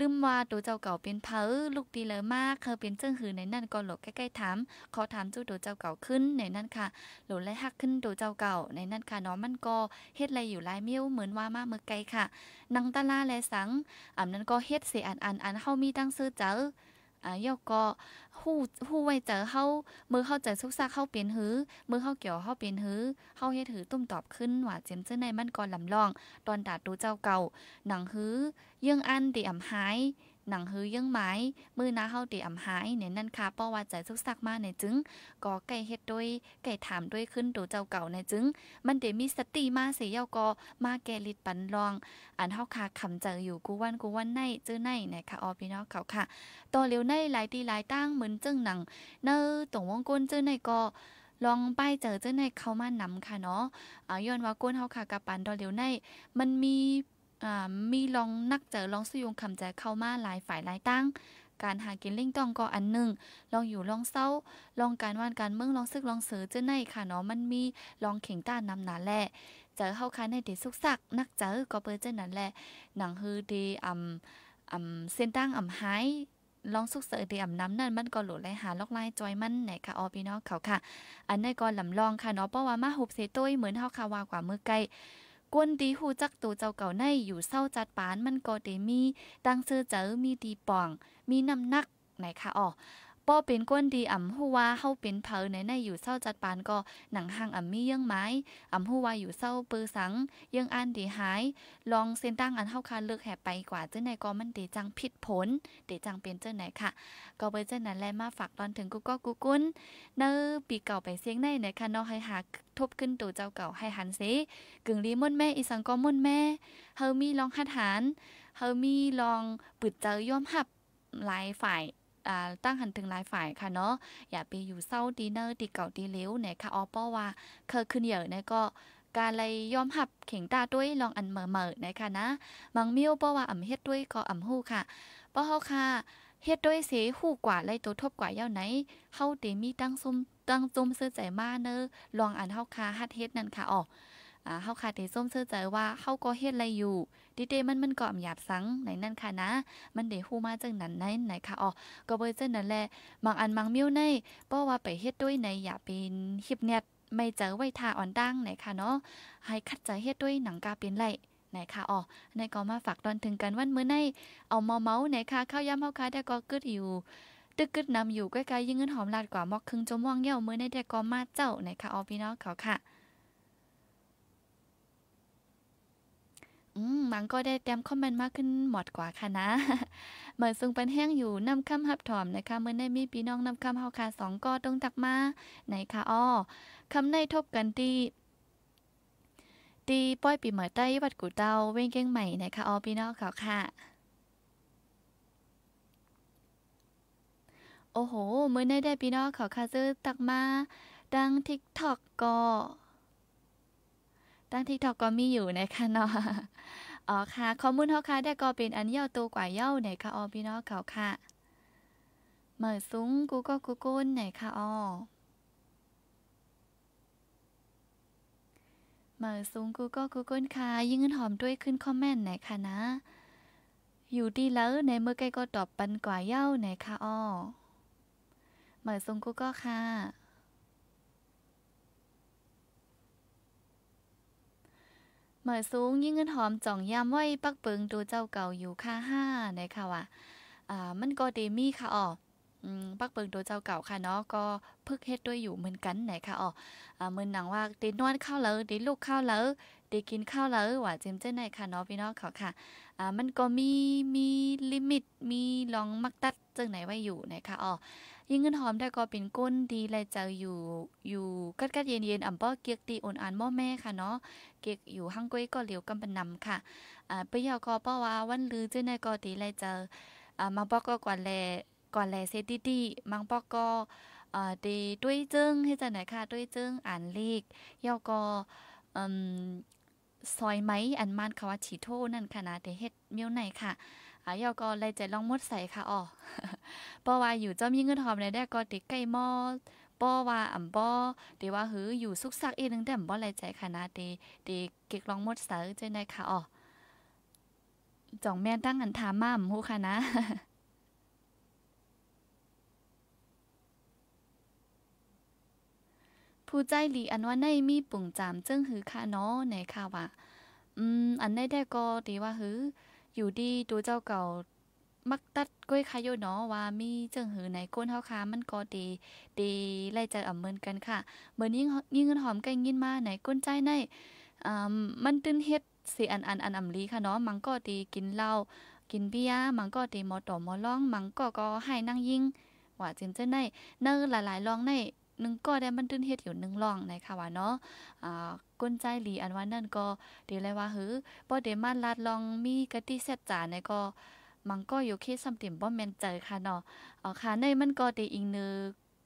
ลืมว่าตัวเจ้าเก่าเป็นเพลลูกดีเลยมากเคยเป็นเจ้าหือในนั่นก็หลบใกล้ๆถามขอถามจู่ตัวเจ้าเก่าขึ้นในนั่นค่ะหลดและหักขึ้นตัวเจ้าเก่าในนั่นค่ะน้องมันก็เฮ็ดอะไรอยู่หลายมิ้วเหมือนว่ามากเมื่อไกลค่ะนังตาลาและสังอ่านั้นก็เฮ็ดเสอันอันอันเฮามีตั้งซื้อเจ้าอ่าโยก็ผู้ผู้ไว้เจอเฮามือเฮาเจอซุกซากเฮาเปลี่ยนหื้อมือเฮาเกี่ยวเฮาเปลี่ยนหื้อเฮาเฮ็ดหือตุ้มตอบขึ้นว่าเจียมเจ้าในมันก่อนลำลอง ตอนดาดูเจ้าเก่า หนังหื้อยื่งอันเตี่ยมหายหนังฮือยังไหมมือนาเฮาเีอำหายเนี่ยนั่นค่ะป้อว่าใจสุกซักมาในจึง ก็ไก่เฮ็ดด้วยไก่ถามด้วยขึ้นตัวเจ้าเก่าในจึง มันเดมีสติมาเสียเยาก็มาแกลิดปันรอง อันเฮาคาคำเจออยู่กูวันกูวันในจื้อในนะคะออพี่น้องเขาค่ะต่อเร็วในหลายตีหลายตั้งเหมือนจึงหนัง เนอตรงวงกลมจื้อในก็ลองไปเจอเจ้าในเขามานำค่ะเนาะอ่าย้อนว่าก้นเฮาค่ะกับปันดอเร็วในมันมีมีลองนักเจอลองสยงคำใจเข้ามาหลายฝ่ายหลายตั้ง การหากินเล่งต้องก็อันหนึ่งลองอยู่ลองเศร้าลองการว่านการเมืองลองซึกลองเสือเจ้าในค่ะเนาะมันมีลองเข่งต้านนำหนาแหละเจอเข้าค้าใน็ดสุกซักนักเจอก็เปิดเจ้านั้นแหละ หนังฮือดีอ่ำอ่ำเส้นตั้งอ่ำหายลองสุกเสือดีอ่ำน้ำนั่นมันก็หลุดไหลหาลอกไล่จอยมันไหนค่ะออพี่น้องเขาค่ะอันนี้ก็ลำลองค่ะเนาะเพราะว่ามาหุบเสตุ้ยเหมือนเฮาค่ะว่ากว่ามือไกลวนตีหูจักตัวเจ้าเก่าในอยู่เศร้าจัดปานมันก็เดมีตั้งเสื้อเจอมีตีป่อง มีน้ำหนักไหนคะอ๋อป้อเป็นก้นดีอ่ำฮู้ว่าเฮาเป็นเผาในในอยู่เศร้าจัดปานก็หนังห่างอ่ำมีเยื่องไม้อ่ำฮู้ว่าอยู่เศร้าปือสังเยื่องอันดีหาย ลองเส้นตั้งอันเฮาคาเลือกแหบไปกว่าเจ้าในก็มันเดจังผิดผลเดจังเป็นเจ้าไหนค่ะ ก็เบอร์เจ้านั้นแลมาฝากตอนถึงกูก็กูกุ้นเนอปีเก่าไปเสียงในในค่ะเนาะให้หาทบขึ้นตัวเจ้าเก่าให้หันเสกึ่งลีม่นแม่อีสังก็ม่นแม่ เฮามีลองหัดหานเฮามีลองปึดเจอย่อมหับหลายฝ่ายตั้งหันถึงหลายฝ่ายค่ะเนาะ อย่าไปอยู่เศร้าดีเนอร์ตีเก่าตีเลี้ยวเนี่ยค่ะออป้อว่า เคยขึ้นเหยอะเนี่ยก็ การเลยยอมหับเข่งตาด้วยลองอันเมอม่อนะคะนะ มังมิเพป้ะว่าอ่ำเฮ็ดด้วยก็อ่ำหู้ค่ะ ป้ะเฮาค่ะ เฮ็ดด้วยเสหู้กว่าเลยตัวทบกว่าเย้าไหนเฮาเตมีตั้งซุ่มตั้งซุ่มเสื้อใจมาเนอลองอันเฮาค่ะฮัดเฮ็ดนั่นค่ะอ๋ออ่าเฮาคาเตส้มเชื่อใจว่าเฮาก็เฮ็ดอะไรอยู่ ดิเดมันมันก็อมหยาบสังไหนนั่นค่ะนะ มันได้ฮู้มาจังนั้นไหนไหนค่ะอ๋อ ก็เบ่จเจนั่นแหละบางอันบางมิ้วในบ่ว่าไปเฮ็ดด้วยในอย่าเป็นฮิบเน่ตไม่เจอไว้ทาอ่อนดังไหนค่ะเนาะ ให้คัดใจเฮ็ดด้วยหนังกาเป็นไรไหนค่ะอ๋อ ในก็มาฝากตอนถึงกันวันมื้อใน เอาเมาเมาไหนค่ะข้าวยำเฮาคาะได้ก็กึดอยู่ตึกกึดนำอยู่ใกล้ๆยิ่งเงินหอมลาดกว่ามอกครึ่งจมว่องเงี้ยวมือในแต่กอมาเจ้าไหนค่ะออพี่น้องเขาค่ะอืมมังก็ได้เต็มคอมเมนต์มากขึ้นหมดกว่าค่ะนะเหมือนซึ่งเป็นแห้งอยู่น้ำคำหับถอมนะคะ เมื่อได้มีพี่น้องน้ำคำเฮาค่ะสองก็ต้องตักมาไหนคะอ้อคำในทบกันที่ตีป้อยปีเหมอใต้วัดกูเตาเว้งเก้งใหม่นะคะอ้อพี่น้องเขาค่ะ โอ้โหเมื่อได้ได้พี่น้องเขาค่ะซื้อตักมา ดังทิกทอกก็ตั้งที่ทอกก็มีอยู่ในคะเนาะอ๋อค่ะ ข้อมูลเขาค่ะได้ก็เป็นอันเย่าตัวกว่าเย่าไหนค่ะอ๋อพี่น้องเขาค่ะเหมือซุ้งกูก็กูกุ้นไหนค่ะอ๋อเหมือซุ้งกูก็กูกุ้นค่ะ ยิ่งเงินหอมด้วยขึ้นคอมเมนต์ไหนค่ะนะ อยู่ดีแล้วในเมื่อใกล้ก็ตอบปันกว่าเย่าไหนค่ะอ๋อเหมือซุ้งกูก็ค่ะเหมอสูงยิ่งเงินหอมจ่องยามไว้ปักเปิงตัวเจ้าเก่าอยู่ค่าห้านี่ะว่ะอ่ามันก็เดมี่ค่ะอ๋อปักเปิงตัวเจ้าเก่าค่ะเนาะก็พึกเฮ็ดด้วยอยู่เหมือนกันไหนค่ะอ๋อเหมือนหนังว่าเดนวดข้าวเลยตเดลูกข้าวเลยตเดกินข้าวเลยวว่าเจมเจ้าไหนค่ะเนาะพี่น้องเขาค่ะ อ่ามันก็มีมีลิมิตมีลองมักตัดจังไหนไว้อยู่ไหนค่ะอ๋อยิ่งเงินหอมได้ก็เป็นก้นดีไรจะอยู่อยู่กัดกัดเย็นเย็นอ่ำป้อเกียกตีอ่อนอ่านม่อแม่ค่ะเนาะเกียกอยู่ห้างก้อยก็เหลียวกำปนำค่ะอ่าไปยาวก็ป้อว่าวันลือเจ้าในก็ตีไรจะอ่ามงป้อก็กวาดแลกวาดแลเซต้ตี้มังป้อก็ตีด้วยจึงให้จะไหนค่ะด้วยจึงอ่านเลขยาวก็ซอยไหมอันมานคาว่าฉีโทนั่นค่ะนะเดเฮ็ดเมียวไหนค่ะอายอก็เลยใจลองมดใส่ค่ะอ๋อเพราะว่าอยู่เจ้ามีเงินหอมในได้ก็ติดใกล้หม้อ ปอว่าอ่ำปอตดีว่าหืออยู่ซุกซักอีนึงแต่บ่ไรใจค่ะนะเดเดเก็กลองมดเสือใจในค่ะอ๋อจ่องแม่ตั้งอันถามมาหมูค่ะนะ ผู้ใจหลีอันว่าในมีปุ่งจามจึงหือค่ะเนาะในค่ะว่าอืมอันในแได้ก็ดีว่าหืออยู่ดีตัวเจ้าเก่ามักตัดก้อยคายโยเนาะว่ามีเจิงหือในก้นเท้าค้ามันก็ดีดีไล่จอ่ำเมินกันค่ะเบื่นยิ่งยิ่งเงินหอมใกล้ยินมาในก้นใจในอ่ามันตื้นเฮ็ดสีอันอันอันอ่ำลีค่ะเนาะมังก็ดีกินเหล้ากินเบียร์มังก็ดีมอต่อมอล่องมังก็ก็ให้นั่งยิ่งว่าจิมเจ้าในเนอหลายๆลองในหนึ่งก็ได้มันตื้นเฮ็ดอยู่หนึ่งล่องนะคะว่าเนาะก้นใจหลีอันว่านั่นก็ เดี๋ยวเลยว่าฮือพอเดมันลาดลองมีกะติเซจจาในก็มันก็อยู่คิดซ้ำติ่มบ่แม่นเจอค่ะเนาะอ๋อค่ะในมันก็ได้อีกนึง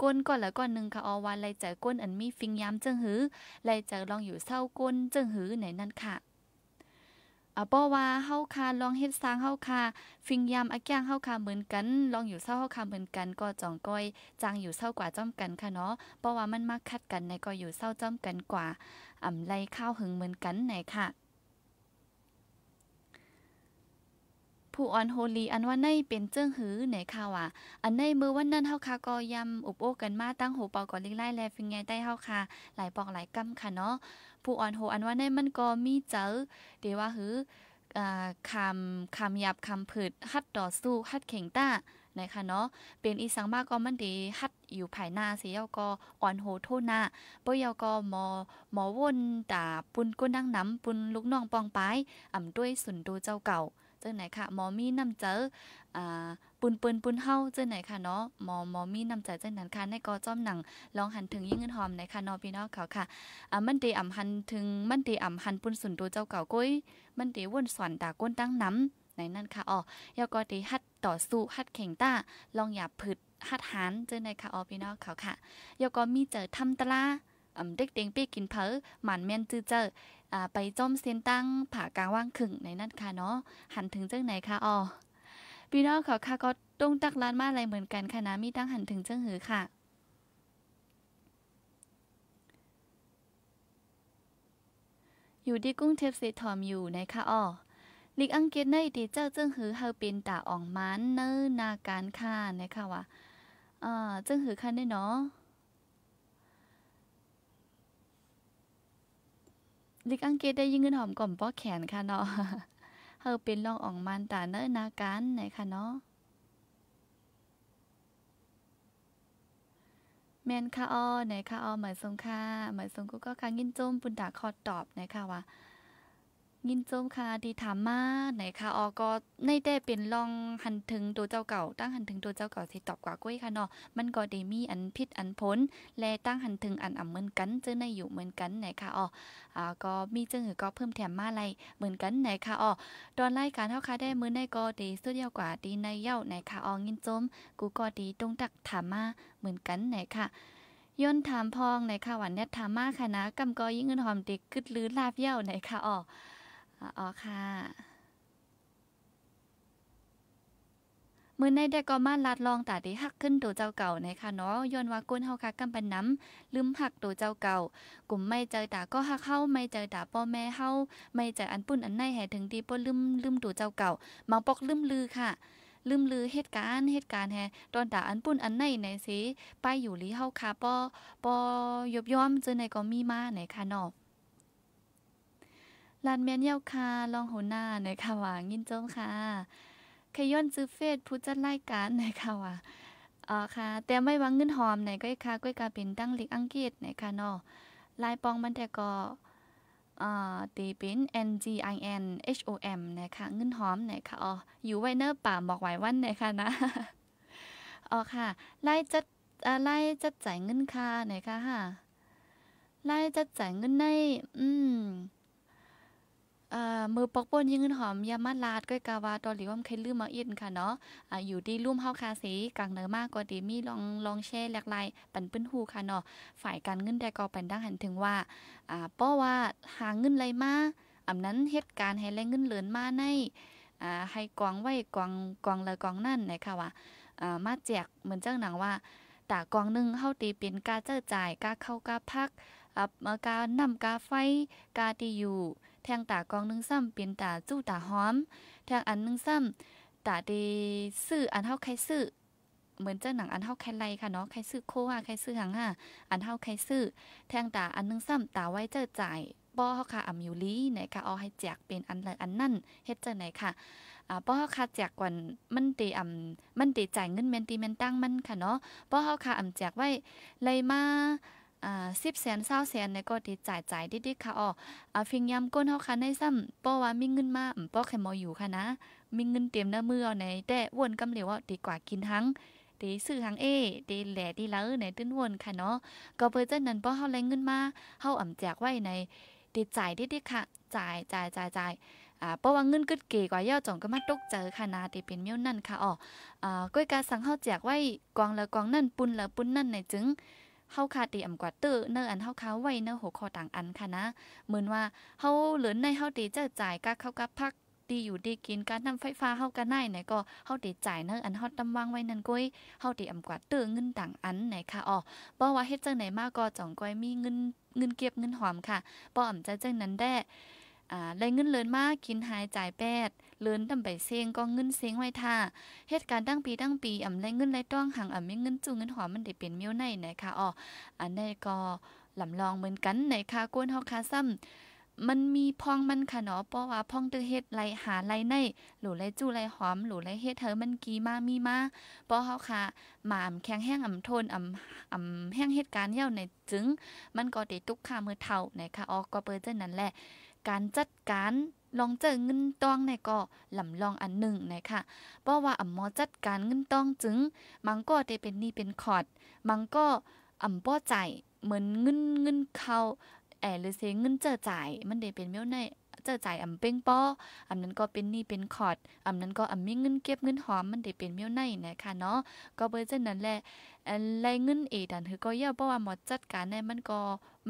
ก้นก็แล้วก็อนหนึ่งค่ะอวันไล่จก้นอันมีฟิงยามจึงหือไล่จลองอยู่เศร้าก้นจึงหือไหนนั่นค่ะอ่าปว่าเฮาคาลองเฮ็ดสร้างเฮาคาฟิงยามอัก่างเฮาคาเหมือนกัน ลองอยู่เศร้าเฮาคาเหมือนกันก็จองก้อยจางอยู่เศร้ากว่าจ้อมกันค่ะเนาะเพราะว่ามันมากคัดกันในก็อยู่เศร้าจ้อมกันกว่าอ่ำไรข้าวหึงเหมือนกันไหนค่ะ ผู้อ่อนโฮลีอันว่าในเป็นเจิ้งหือไหนค่ะว่าอันในมือวันนั้นเฮาคาก็ยำอุบโอกันมาตั้งโหูปอก่อนลิงไล่แลฟิงไงใต้เฮาคาหลายปอกหลายกำค่ะเนาะผู้อ่อนโหอันว่าในมันก็มีเจอเดว่าหือคำคำหยาบคำผืดฮัดต่อสู้ฮัดเข่งต้านะคะเนาะเป็นอีสังมากก็มันดีฮัดอยู่ภายหน้าเสียก็อ่อนโหโทหน้าปยาก็มอหมอวนตาปุนก้นนั่งน้ำปุนลูกน้องปองไปอ่ำด้วยสุนดเจ้าเก่าเจอไหนค่ะหมอมีน้ำเจออ่าปุนปืนปุนเฮาเจ้ไหนค่ะเนาะหมอหมอมีน้าใจเจ้านั้นค่ะในกอจ้อมหนังลองหันถึงยิ่งเงินหอมในค่ะนอพี่น้องเขาค่ะอ่ามันตีอ่ำหันถึงมันตีอ่ำหันปุนสุนตัวเจ้าเก่าก้อยมันตีว่นสวนตาก้นตั้งน้ำในนั่นค่ะอ๋อยกอตีฮัดต่อสู้ฮัดแข่งต้าลองหยาบผึดฮัดหานเจ้ไหนค่ะอ๋อพี่น้องเขาค่ะยกอมีเจอทำตะลาอ่ำเด็กเด้งเป้กินเพอหมันแม่นจื้อเจอไปจมเส้นตั้งผ่ากลางว่างขึงในนั่นค่ะเนาะหันถึงเจ้าไหนค่ะอ๋อพี่น้องเขาค่ะก็ต้องตักร้านมาอะไรเหมือนกันค่ะนะมีตั้งหันถึงเจ้าหือค่ะ อยู่ที่กุ้งเทปเซทอมอยู่ในค่ะอ๋อลิกอังเกตในดีเจ้าเจ้งหือเฮาเป็นตาอ่องมันเนอนาการค่ะนะคะว่าอ่าเจ้งหือค่ะเนาะลิกอังเกตได้ยิงเงินหอมกล่อมป้อแขนค่ะเนาะ เฮาเป็นลองอ่องมันตาเนินนาการไหนค่ะเนาะ แมนค่ะอ้อไหนค่ะอ้อหมายทรงค่ะ หมายทรงกูก็ค่ะยินจมปุนตาคอตอบไหนค่ะว่ายินจมค่ะ ที่ถามมา ไหนค่ะออก็ในแต่เป็นลองหันถึงตัวเจ้าเก่า ตั้งหันถึงตัวเจ้าเก่าที่ตอบกว่ากุ้ยค่ะเนาะ มันก็ได้มีอันพิษอันพ้นและตั้งหันถึงอันอ่ำเหมือนกันเจอในอยู่เหมือนกันไหนค่ะอออ่าก็มีเจ้าหือก็เพิ่มแถมมาอะไรเหมือนกันไหนค่ะออตอนรล่การเท่าค่ะได้มือในก็ดีสุดเดียวกว่าดีในเย่าไหนค่ะออยินจมกูก็ดีตรงตักถามมาเหมือนกันไหนค่ะย้อนถามพองไหนค่ะหวานเนทถามมาค่ะนะกำกอยิ่งเงินหอมเด็กกึดลือลาบเย่าไหนค่ะอออ๋อค่ะ มือในได้ก็มาลัดลองตาที่หักขึ้นตัวเจ้าเก่าในค่ะเนาะย้อนว่าก้นเฮากากำปันน้ำ ลืมหักตัวเจ้าเก่ากลุ่มไม่เจอตาก็หักเข้า ไม่เจอตาพ่อแม่เฮาไม่เจออันปุ่นอันในแห่ถึงดีป้ลืมลืมตัวเจ้าเก่ามองปอกลืมลือค่ะ ลืมลือเหตุการณ์เหตุการณ์แฮตอนตาอันปุ่นอันในไหนสิไปอยู่ลีเฮาค่ะปอปอยบย้อมเจอในก็มีมาไหนค่ะเนาะลานแมนเยาคาลองหัวหน้าหนค่ะว่ายินจมค่ะขย้อนซื้อเฟซพู้จัดไล่การหนค่ะว่าอ๋อค่ะ แต่ไม่วางเงินหอมไหนก็ค่ะก้อยกาเป็นตั้งลิกอังกฤษไหนค่ะเนาะลายปองมันแต่ก็ตีเป็น N G I N H O M นค่ะ เงินหอมนค่ะ อ๋อ อยู่ไวเนอร์ป่าบอกไว้วันนค่ะนะ อ๋อค่ะ ไล่จัดไล่จัดจ่ายเงินค่ในค่ะค่ะไล่จัดจ่ายเงินในอืมมือปอกปนยืนหอมยามาลาดก้อยกาวาตอนหลิวมเคยลืมมาอินค่ะเนาะอยู่ดีรุ่มเฮาคาสีกลางเนอมากก็ดีมีลองลองแช่หลากหลายปันปื้นหูค่ะเนาะฝ่ายการเงินได้ก็เป็นดังหันถึงว่าอ่าป้อว่าหาเงินไรมาอำนั้นเหตุการณ์ให้แรงเงินเหลือนมาในอ่าให้กองไว้กองกองละกองนั่นนะคะว่าอ่ามาแจกเหมือนเจ้าหนังว่าตากองนึงเฮาตีเป็นกาเจ้าจ่ายกาเข้ากาพักอ่ากานำกาไฟกาตีอยู่แทงตากองนึงซ้ำเป็นตาจู้ตาหอมแทงอันนึงซ้ำตาดีซื้ออันเท่าใครซื้อเหมือนเจ้าหนังอันเท่าใครไรค่ะเนาะใครซื้อโคว่าใครซื้อหังห่าอันเท่าใครซื้อแทงตาอันนึงซ้ำตาไว้เจ้าจ่ายป้อเฮาค่ะอำอยู่ลีไหนค่ะเอาให้แจกเป็นอันลยอันนั่นเฮ็ดจังไหนค่ะอ่าป้อเฮาค่ะแจกกว่ามันติอำมันติจ่ายเงินแม่นติแม่นตั้งมันค่ะเนาะป้อเฮาค่ะอำแจกไว้เลยมาอ่าสิบแสนเศร้าแสนเนี่ยก็ดจ่ายจ่ายดิ๊ดๆค่ะอ๋ออฟิงยำก้นเฮาค่ะในซ้ำป้อว่ามีเงินมาป้อแค่มออยู่ค่ะนะมีเงินเตรียมหน้ามือเอาไหนแต่วนกำเหลวดีกว่ากินทั้งดีซื้อหังเอดีแหล่ดีเล้วไหนตื้นวนค่ะเนาะก็เพิ่นจะนั้นป้อเฮาแรงเงินมาเฮาอ่ำแจกไว้ในติดจ่ายดิ๊ดๆค่ะ จ่ายจ่ายจ่ายจ่ายอ่าเพราะว่าเงินกึดเก๋กว่าย่อจ่องก็มาตกเจอค่ะนาติเป็นเมี้ยวนั่นค่ะอ๋ออ่าก้อยกาสั่งเฮาแจกไว้กองละกองนั่นปุ้นละปุ้นนั่นในจึงเฮาคาเตีำกว่าตื้อเนออันเฮาคาไว้เนอหัวคอต่างอันค่ะนะเหมือนว่าเฮาเหลือในเฮาตีเจ้าจ่ายกัเข้ากับพักดีอยู่ดีกินการนำไฟฟ้าเฮาก็ได้ไหนก็เฮาติจ่ายเนออันเฮาตำวางไว้นั่นก้อยเฮาติอำกว่าตื้อเงินต่างอันไหนค่ะอ๋อบ่ว่าเฮ็ดจังไหนมาก็จ่องก้อยมีเงินเงินเก็บเงินหอมค่ะบ่อำใจจังนั้นแด้อ่าได้เงินเลินมากินหายจ่ายแปดเลินดำไปเซงก็เงินเซงไว้ท่า เหตุการณ์ตั้งปีตั้งปีอ่ำไรเงินไรต้องหังอ่ำม่เงินจุเงินหอมมันได้เป็นเมียวในนะคะอ๋ออันนี้ก็ลำลองเหมือนกันนะคะกวนเฮาคาซ้ำมันมีพองมันค่ะเนาะเพราะว่าพองตือเฮ็ดไรหาไรใน หลูไรจู้ไรหอม หลูไรเฮ็ดเธอ มันกีมามีมาเพราะเฮาค่ะหมามแข็งแห้งอ่ำทนอ่ำอำแห้งเหตุการณ์เห่าวในจึง มันก็ติดตุกขค่ามือเท่านะคะออกก็เปิ้นจังนั้นแหละ การจัดการลองเจอเงินตองในก็ลำลองอันหนึ่งนะคะเพราะว่าอ่ำมอจัดการเงินตองจึงมังก็ได้เป็นนี่เป็นขอด มังก็อ่ำป้อใจเหมือนเงินเงินเขาแอหรือเสียเงินเจอจ่ายมันได้เป็นเมี้ยวในเจอจ่ายอ่ำเป้งป้ออ่ำนั้นก็เป็นนี่เป็นขอดอ่ำนั้นก็อ่ำมีเงินเก็บเงินหอมมันได้เป็นเมี้ยวในนะคะเนาะก็เบอร์เจนนั้นแหละอะไรเงินเอดันคือก็ย่าเพราะว่าหมอจัดการในมันก็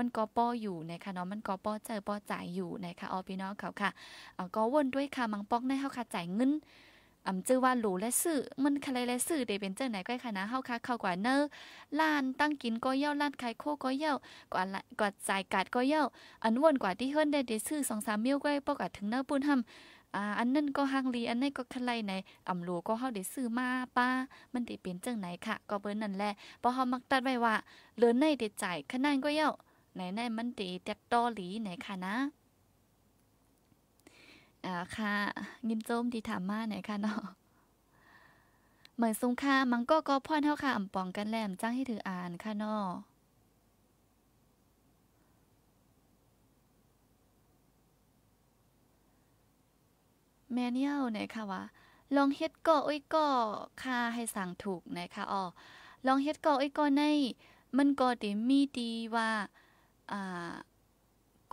มันก็ป้ออยู่นะคะเนาะมันก็ป้อเจอป้อจ่ายอยู่นะคะออพี่น้องเขาค่ะก็วนด้วยค่ะมังปอกในเฮาค่ะจ่ายเงินอำจื้อว่าหลูและซื้อมันคะเลและซื้อเดเป็นเจ้าไหนก้ขนค่ะนะเฮาค่ะเข้ากว่าเนอล้านตั้งกินก็เย่าล้านขายโคก็เย่ากว่ากว่าจ่ายกาดก็เย่าอันวนกว่าที่เฮิอนได้เดซื้อสองสามิลก้ป้อกัดถึงเนอปุ้นห่าอันนั่นก็ฮังลีอันนั้นก็คลายรในอำโลก็เฮาได้ซื้อมาป้า มันได้เป็นจังไหนค่ะก็เบิ่นนั่นแหละพอเฮามักตัดไว้ว่าเหลือในได้จ่ายขนาดก็เยอะไหนไหนมันตีเตยตอหลีไหนค่ะนะอ่าค่ะยิมโจมที่ถามมาไหนค่ะเนาะเหมือนซุงค่ะมังก็ก็พ่อนเท่าค่ะอ่ำปองกันแหลมจ้างให้ถืออ่านค่ะเนาะแมเนียลไหนค่ะวะลองเฮ็ดก็อุ้ยก็ค่ะให้สั่งถูกไหนค่ะอ๋อลองเฮ็ดก็อุ้ยก็ในมันก็ตีมีตีว่า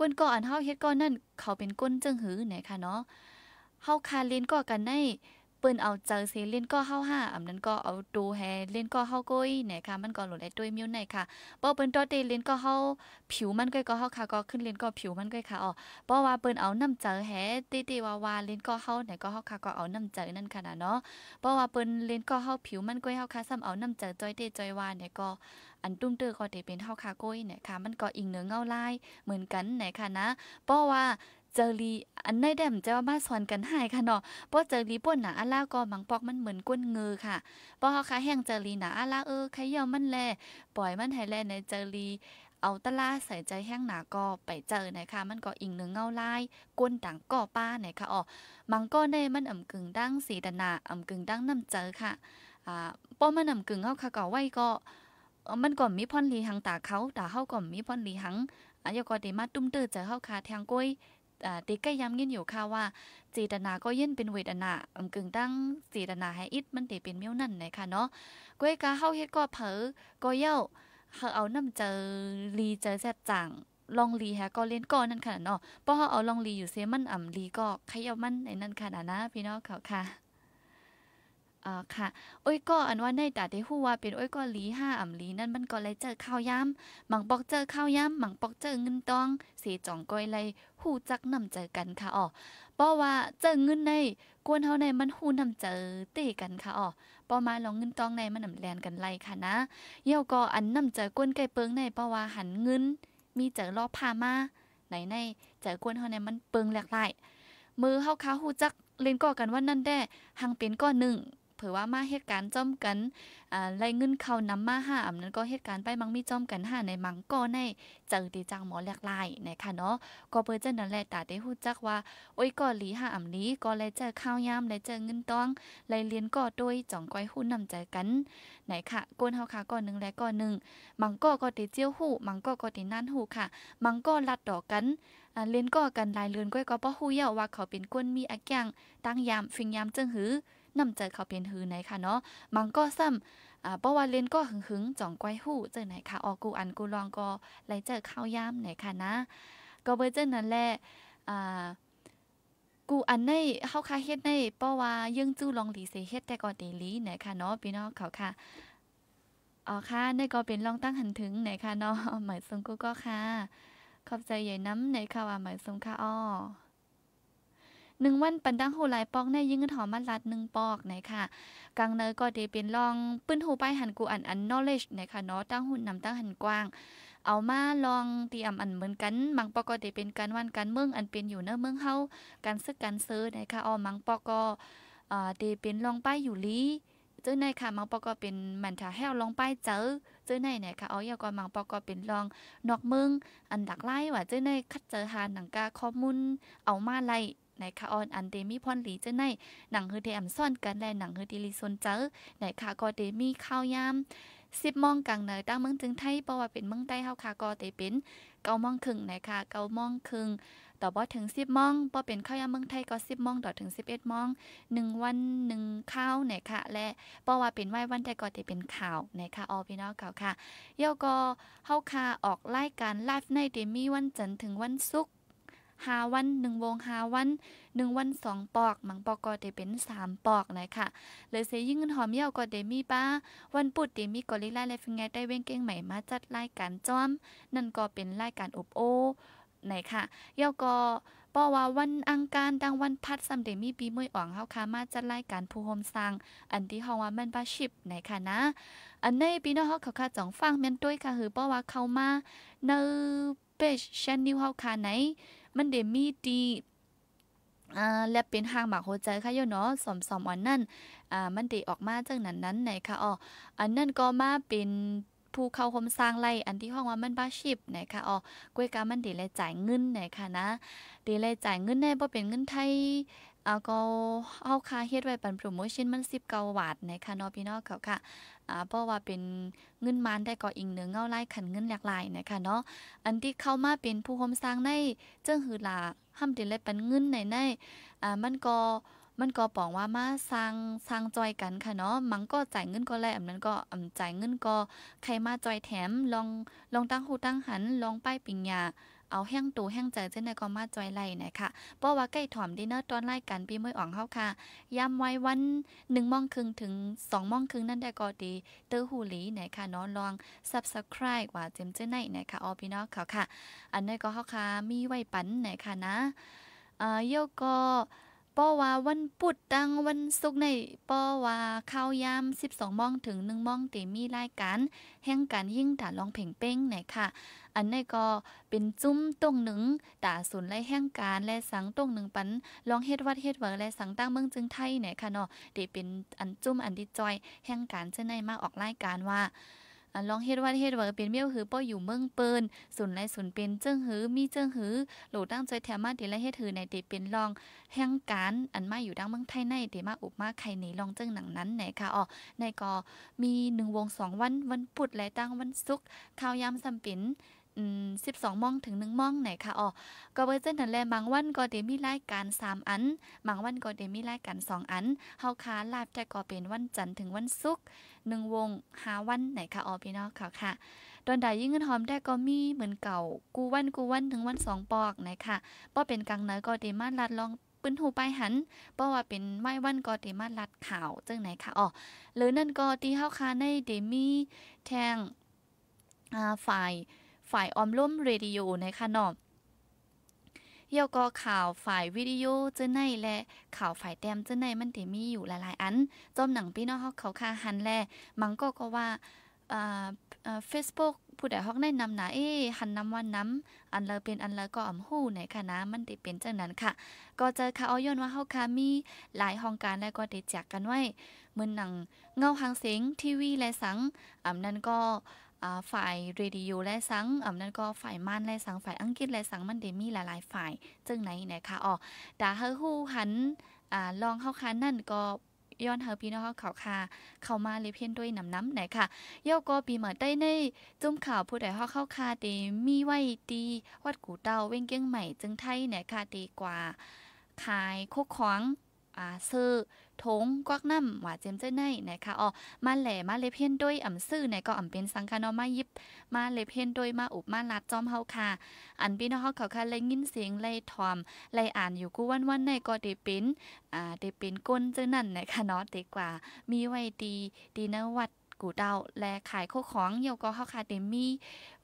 ก้นก่อนเฮาเฮ็ดก้อนนั่น เขาเป็นก้นจังหือไหนคะเนาะ เฮาคาเลนก่อกันในปิ้นเอาเจอเซเล่นก็เฮาห้าอำนั้นก็เอาดูแฮเล่นก็เฮาก้อยนะคะมันก็หลุดไอ้ด้วยมิ้วในค่ะบอเปิ้นตอเตเล่นก็เฮาผิวมันกก็เฮาค่ะ ก็ขึ้นเล่นก็ผิวมันก็ค่ะอ๋อาะว่าเปิ้นเอาน้ำเจอแฮติตวาวาเล่นก็เฮาไหนก็เฮาค่ะก็เอาน้ำเจอนั่นค่ะนะเนาะบ่ว่าเปิ้นเล่นก็เฮาผิวมันก็เขเฮาค่ะซ้ำเอาน้ำเจอจอยเตจอยวาเนี่ยก็อันตุ้มเตอก็ด้เป็นเฮาค่ะก้อยเนี่ยค่ะมันก็อิงเหนือเงาลายเหมือนกันไหนค่ะนะเพราะว่าเจอรีอันในแดมจะมาสอนกันให้ค่ะเนาะ เพราะเจอรีป่นหนาอาล่าก็มังปอกมันเหมือนก้นเงือค่ะ เพราะเขาคาแห้งเจอรีหนาอาล่าเออใครยอมมันแลปล่อยมันให้แลในเจอรีเอาตะล่าใส่ใจแห้งหนาก็ไปเจอนะคะมันก็อิงหนึ่งเงาลายก้นต่างก่อป้านหนค่ะอ๋อมังก็ได้มันอ่ำกึ่งดั้งสีดนาอ่ำกึ่งดั้งน้ำเจอค่ะ อ่าป้อมันอ่ำกึ่งเขาค่ะก่อไว้ก็มันก่อมีพ่อนลีหังตาเขาตาเขาก่อมีพ่อนลีหังอันยก็ได้มาตุ้มเตือเจอเฮาคาแทงก้อยติก็ย้ำยินอยู่ค่ะว่าเจตนา ก็เย็นเป็นเวทนาอังกึ่งตั้งเจตนาให้อิดมันเีเป็นเมี้ยวนั่นเลยค่ะเนาะกวยกาเข้าเฮ็ดก็เผอก็เย้าเขาเอาน้ำาเจอรีเจอแซ่จังลองรีฮะก็เล่นก้อนนั่นค่ะเนาะเพราะเขาเอาลองรีอยู่เซมันอ่ำาีก็ขยรเามันในนั่นค่ะนะพี่น้องเขาค่ะอ่าค่ะอ้ยก็อันว่าในตาที่ฮู้ว่าเป็นอ้ยก็หลีห้าอ่ำหลีนั่นมันก็เลยเจอข้าวย้ำหมังปอกเจอข้าวย้ำหมังปอกเจอเงินตอง เสีจ่องก้อยเลยฮู้จักนำเจอกันค่ะอ๋อเพราะว่าเจอเงินในกวนเฮาในมันฮู้นำเจอเตะกันค่ะอ๋อปอมาลองเงินตองในมันนำแลนกันไล่ค่ะนะเยี่ยวก็อันนำเจอกวนไก่เปิงในเพราะว่าหันเงิน มีเจอลออพามาไหนในเจอกวนเฮาในมันเปิงหลากหลายมือเฮาคาฮู้จักเล่นก่อกันว่านั่นแด้ หังเป็นก้อนหนึ่งเผื่อว่ามาเหตุการณ์จ้อมกันไล่เงินเขานำมาห้าอำนั้นก็เหตุการณ์ไปมังมีจ้อมกันห้าในมังก็ในเจอตีจังหมอหลากลายนะคะเนาะก็เปิ้นจันั้นแหละตาได้หูจักว่า โอ้ยก็หลีห้าอำนี้ก็เลยเจอข้าวยามเลยเจอเงินต้องเลยเรียนก็ด้วยจ่องก้อยหุ้นนำใจกันไหนค่ะก้นเฮาค่ะก้อนหนึ่งและก้อนหนึ่งมังก็ก็ตีเจียวหูมังก็ก็ตีนั่นหูค่ะ มังก็ลัดดอกกันเลียนก็กันลายเลือนก้อยก็บ่หูเยาว่าเขาเป็นกคนมีอักยังตั้งยามฟิงยามจึงหือนำใจเขาเป็นหือไหนค่ะเนาะมังก็ซ้ำอ่าบ่ว่าเล่นก็หึงหึงจ่อง้กวหู้เจอไหนค่ะ ออกูอันกูลองก็ไล่เจอข้าวยามไหนค่ะนะ ก็เบอร์เจนนั่นแหละ อ่า กูอันในเฮาคาเฮ็ดในเพราะว่ายึงจู้ลองหลีเสเฮ็ดแต่ก่อนเตลีไหนค่ะเนาะพี่น้องเขาค่ะอ๋อค่ะนี่ก็เป็นลองตั้งหันถึงไหนค่ะเนาะหมายสงกูก็ค่ะ ขอบใจใหญ่น้ำไหนค่ะว่าหมายสงค่ะอ้อหนึ่งวันปันดังหูหลายปอกในยิงเงินหอมมันลัดหนึ่งปอกไหนค่ะกลางเนอก็เดเป็นลองปื้นหูไปหันกูอันอัน knowledge ไหนค่ะเนาะตั้งหุ่นนำตั้งหันกว้าง เอามาลองเตรียมอันเหมือนกันมังปอกก็เดเป็นการวันการเมือง อันเป็นอยู่เนอเมืองเฮาการซึกการซื้อไหนค่ะออมังปอกก็เดเป็นลองไปอยู่ลีเจ้าในค่ะมังปอกก็เป็นมันถาแห้วลองป้ายเจอเจ้าในเนี่ยค่ะเอาอย่าก่อนมังปอกก็เป็นลองนอกเมืองอันดักไล่ว่าเจ้าในคัดเจอหาหนังกาข้อมูลเอามาไล่ในคาออนอันเดมีพอนหลีจะในหนังฮือเทอมซ่อนกันและหนังฮือดิลิซนเจอในคาก็เดมีข้าวยามสิบมองกลางเนตั้งเมืองจึงไทยเพราะว่าเป็นเมืองใต้เฮาคาก็เตเป็นเก้ามองครึ่งนะคะเก้ามองครึ่งต่อบ่ถึงสิบมองบ่เป็นข้าวยามเมืองไทยก็สิบมองต่อถึงสิบเอ็ดมองหนึ่งวันหนึ่งข้าวนะคะและเพราะว่าเป็นไหววันไทยก็เตเป็นข่าวนะคะออพี่น้องข่าวค่ะเยาก็เฮาคาออกรายการไลฟ์ในเดมี่วันจันทร์ถึงวันศุกร์หาวันหนึ่งวงหาวัน หนึ่งวันสองปอกมังปอกก็จะเป็นสามปอกเลยค่ะเลยเสียยิ่งเงินหอมเยี่ยวก็ไดมีป้า วันปุดเดมีกอลิล่าและฟิงไงได้เว้งเก้งใหม่มาจัดรายการจอม นั่นก็เป็นรายการอบโอไหนค่ะเยี่ยวก็ปาอว่าวันอังการดังวันพัดซัมเดมีปีมวยอ่องเฮาคามาจัดรายการผู้โฮมสร้าง อันที่ฮองว่ามันบาชิบไหนค่ะนะอันในปีนอกเฮาเขาค่ะจ่องฟังแม่นด้วยค่ะหือปาอว่าเข้ามาเนอเปชแชนนิวเฮาคาไหนมันเดมีดีอ่าและเป็นห้างหมากหัวใจค่ะโยเนาะสอมสอมอันนั่นอ่ามันเดออกมาจากนั้นนั้นไหนค่ะอ๋ออันนั่นก็มาเป็นผู้เข้าคมสร้างไรอันที่ห้องว่ามันบ้าชิบนะคะอ๋อกล้วยกามันเดีเลยจ่ายเงินนะคะนะเดีเลยจ่ายเงินแน่เพราะเป็นเงินไทยเอาก็เอาค่าเฮ็ดไว้ปันโปรโมชั่นมัน19บาทนะคะเนาะพี่น้องเขาค่ะ อ่าเพราะว่าเป็นเงินมันได้ก็อิงเนื้อเงาไล่ขันเงินหลากหลายนะคะเนาะ อันที่เข้ามาเป็นผู้โฮมสร้างในเจ้าหือหลาห้ามเดนเลยปันเงินในใน อ่ามันก็มันก็ปองว่ามาสร้างสร้างจอยกันค่ะเนาะมันก็จ่ายเงินก็แลอำนั้นก็อำจ่ายเงินก็ใครมาจอยแถมลองลองตั้งหูตั้งหันลองป้ายปิงยาเอาแห้งตูแห้งใจเช่นในกอมาจอยไล่นะคะเพราะว่าใกล้ถ่อมดินเนอร์ตอนไล่กันปีเมื่ออ่องเข้าค่ะย้ำไว้วันหนึ่งมองครึ่งถึงสองมองครึ่งนั่นได้ก็ดี เตอร์หูหลีนะคะน้องลอง subscribe ว่าเจมเจ้นในนะคะออพี่น้องเขาค่ะ อันนี้ก็เข้าค่ะมีไว้ปันนะคะนะเอ่อโยก็ป้อว่าวันปุดตังวันศุกร์ในป้อว่าข้าวยาม 12โมงถึง1โมงตีมีรายการแห่งการยิ่งถ่าลองเพ่งเป้งไหนค่ะ อันนี้ก็เป็นจุ้มตรงหนึ่งตาศูนย์ไลแห่งการและสังตรงหนึ่งปัน ลองเฮ็ดวัดเฮ็ดเวอและสังตั้งเมืองจึงไทยไหนค่ะเนาะเดี๋ยเป็นอันจุ้มอันดิจอยแห่งการเจ้นในมาออกรายการว่า ลองเฮ็ดว่าเฮ็ดว่าเป็นเมี้ยวหือป้ออยู่เมืองเปินศูนย์ไรศูนย์เป็นเจิ้งหือมีเจิ้งหือโหลดตั้งใจแถมมาเดี๋ยวเฮ็ดหือ ในเดเป็นลองแห่งการอันมาอยู่ดังเมืองไทยในเดมาอุบมาไข่ในลองเจังหนังนั้นไหนค่ะอ๋อในก็มีหนึ่งวงสองวันวันปุดและตั้งวันศุกร์ข่าวยามสัมปินสิบสองมองถึงหนึ่งมองไหนคะอ๋อก็เบอร์เจนนั่นแลมบางวันก็เดมีรายการสามอันบางวันก็เดมีรายการสองอันเฮาค้าลาบแต่ก็เป็นวันจันทร์ถึงวันศุกร์หนึ่งวงหาวันไหนคะอ๋อพี่น้องค่ะค่ะตอนใดยิ่งเงินหอมได้ก็มีเหมือนเก่ากูวันกูวันถึงวันสองปอกไหนค่ะป้อเป็นกลางเนื้อก็เดมาลัดลองปืนหูไปหันเพราะว่าเป็นไม้วันก็เดมาลัดข่าวจังไหนค่ะอ๋อ หรือนั่นก็ที่เฮาคาในเดมี่แทงอ่าฝ่ายฝ่าย ออมล่มเรดิโอนะคะเนาะเยี่ยวก็ข่าวฝ่าย วิดีโอเจ้าในและ ข่าวฝ่ายแต้มเจ้าในมันเดมีอยู่หลายๆอันจอมหนังพี่น้องเขาเขาคาหันแลมังก็ก็ว่าเฟซบุ๊กผู้ใดฮอกได้นำหนาเอ้หันน้ำวันน้ำอันเลาเป็นอันเลาก็อ่ำหู้ไหนคะนะมันติเป็นจังนั้นค่ะ ก็เจอค่ะเอยนว่าเฮาคามีหลายห้องการแลวก็ติจกกันไว้มืออหนังเงาหางเสียงทีวีและสังอ่ำนั้นก็ฝ่ายเรดิโอและสังอ่ำนั้นก็ฝ่ายม่านและสังฝ่ายอังกฤษและสังมันเดมีหลายๆฝ่ายจึงไหนนคะอ๋อดาเฮาฮู้หันอ่าลองเฮาคานั่นก็ย้อนเฮาพี่น้องเขาค่ะเข้ามาเลยเพี้ยนด้วยน้ำน้ำไหนค่ะเย่าก็ปีเหมือนได้ในจุ่มข่าวผู้ใดเฮาเข้าค่ะตีมีไว้ตี วัดกูเตาเว้งเกี้ยงใหม่จึงไทยไหนค่ะตีกว่าขายโคกของ อ่าซื้อทงกวักน้ำหวาเจมเจ้าในนะคะอ๋อมาแหล่มาเลเพียนด้วยอ่ำซื่อ ในก็อ่ำเป็นสังคานอมายิบ มาเลเพียนด้วย มาอุบมาลัดจอมเฮาค่ะ อันพี่น้องเฮาเขาค่ะ เลยยินเสียงเลยทอมเลยอ่านอยู่กูวันวันในก็เดเป็นอ่าเดเป็นก้นเจ้านั่นนะคะเนาะด็กกว่า มีไว้ดีดีนวัดกูเดา และขายโคของเยวก็เ้าคาเดมี่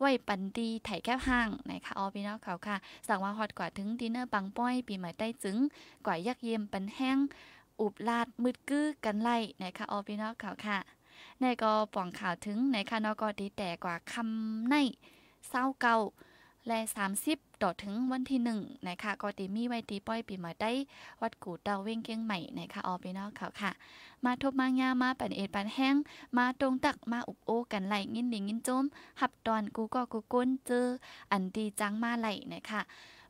ไว้ปันดีไถแคบห้าง นะคะออพี่น้องเขาค่ะ สั่งว่าฮอดกว่าถึงดินเนอร์บังป้อย ปีใหม่ใต้จึงกว่ายักเยี่ยมปันแห้งอุบลาดมืดกื้อกันไล่นะคะออพี่น้องข่าวค่ะในก็ป่องข่าวถึงนะคะ นอกอดีแต่กว่าคำในเศร้าเก่าและ 30 ต่อถึงวันที่1นึ่ะคะกอตีมีไว้ตีป้อยปีมาได้ วัดกูเตาเว่งเกียงใหม่นะคะออไีนอกเขาค่ะ มาทบมางามาปันเอ็ดปันแห้ง มาตรงตักมาอุบโอกันไหลงินดิงินจมหับตอนกูก็กูก้นเจออันดีจังมาไหลนะคะ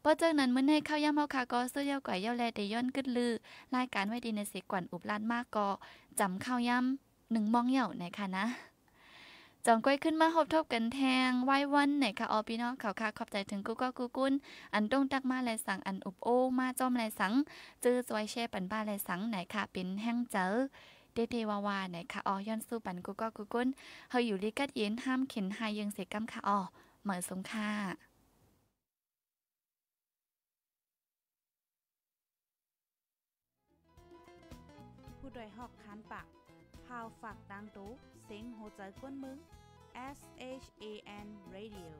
พราะเจ้านั้นเมื่อในเข้าย่ำเฮาคาก็เสื้อเย้าก่อยเย้าแลแด่ย้อนกึดลือ รายการไว้ดีในเสกกวนอุบลานมากก็จำเข้าย่ำหนึ่งมองเหี่ยวไหนค่ะนะ จองก้อยขึ้นมาหอบทบกันแทงไหว้วันไหนค่ะออพี่น้องข่าวค่ะขอบใจถึงกูก็กูกุ้นอันต้องตักมาแลสังอันอุบโอมาจอมแลสังจื้อซวยแช่ปันบ้าแลสังไหนค่ะ เป็นแห้งเจอเดเทวาวาไหนค่ะออย่อนสู้ปันกูก็กูกุ้นเฮาอยู่ลิกัดเย็นห้ามเข็นหายยังเสกกำค่ะออเหมือสมค่าขาวฝากดังตุ้เซ็งโหใจกวนมึง S H A N Radio